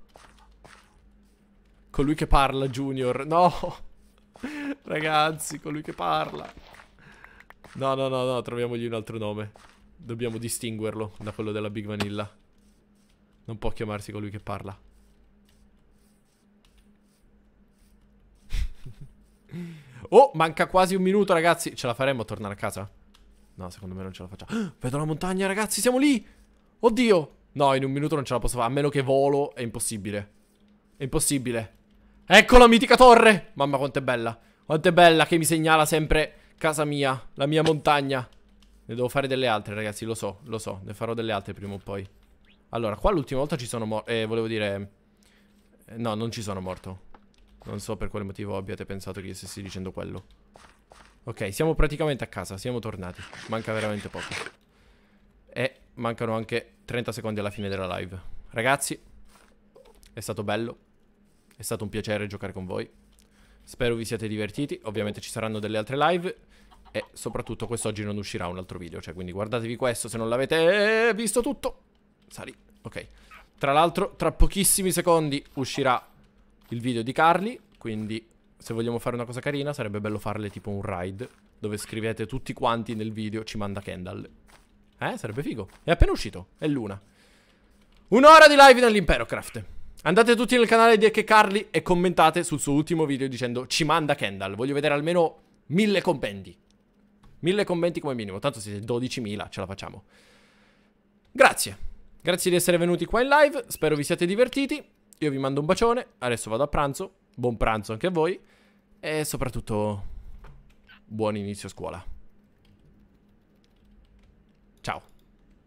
Colui che parla, Junior. No. [LAUGHS] Ragazzi, colui che parla. No, no, no, no, troviamogli un altro nome. Dobbiamo distinguerlo da quello della Big Vanilla. Non può chiamarsi colui che parla. Oh, manca quasi un minuto, ragazzi. Ce la faremo a tornare a casa? No, secondo me non ce la facciamo. Oh, [GASPS] vedo la montagna, ragazzi, siamo lì! Oddio! No, in un minuto non ce la posso fare. A meno che volo, è impossibile. È impossibile. Ecco la mitica torre! Mamma, quanto è bella. Quanto è bella che mi segnala sempre casa mia, la mia montagna. Ne devo fare delle altre, ragazzi, lo so, lo so. Ne farò delle altre prima o poi. Allora, qua l'ultima volta ci sono morto. Eh, volevo dire... Eh, no, non ci sono morto. Non so per quale motivo abbiate pensato che io stessi dicendo quello. Ok, siamo praticamente a casa, siamo tornati. Manca veramente poco. E mancano anche 30 secondi alla fine della live. Ragazzi, è stato bello. È stato un piacere giocare con voi. Spero vi siate divertiti. Ovviamente ci saranno delle altre live. E soprattutto quest'oggi non uscirà un altro video. Cioè, quindi guardatevi questo se non l'avete eh, visto tutto. Sali. Ok. Tra l'altro, tra pochissimi secondi uscirà il video di Carly, quindi se vogliamo fare una cosa carina sarebbe bello farle tipo un ride, dove scrivete tutti quanti nel video ci manda Kendall. Eh, sarebbe figo. È appena uscito, è l'una. Un'ora di live nell'Imperocraft. Andate tutti nel canale di Eke Carly e commentate sul suo ultimo video dicendo ci manda Kendall. Voglio vedere almeno mille commenti. Mille commenti come minimo, tanto siete 12.000, ce la facciamo. Grazie. Grazie di essere venuti qua in live, spero vi siate divertiti. Io vi mando un bacione, adesso vado a pranzo, buon pranzo anche a voi e soprattutto buon inizio a scuola.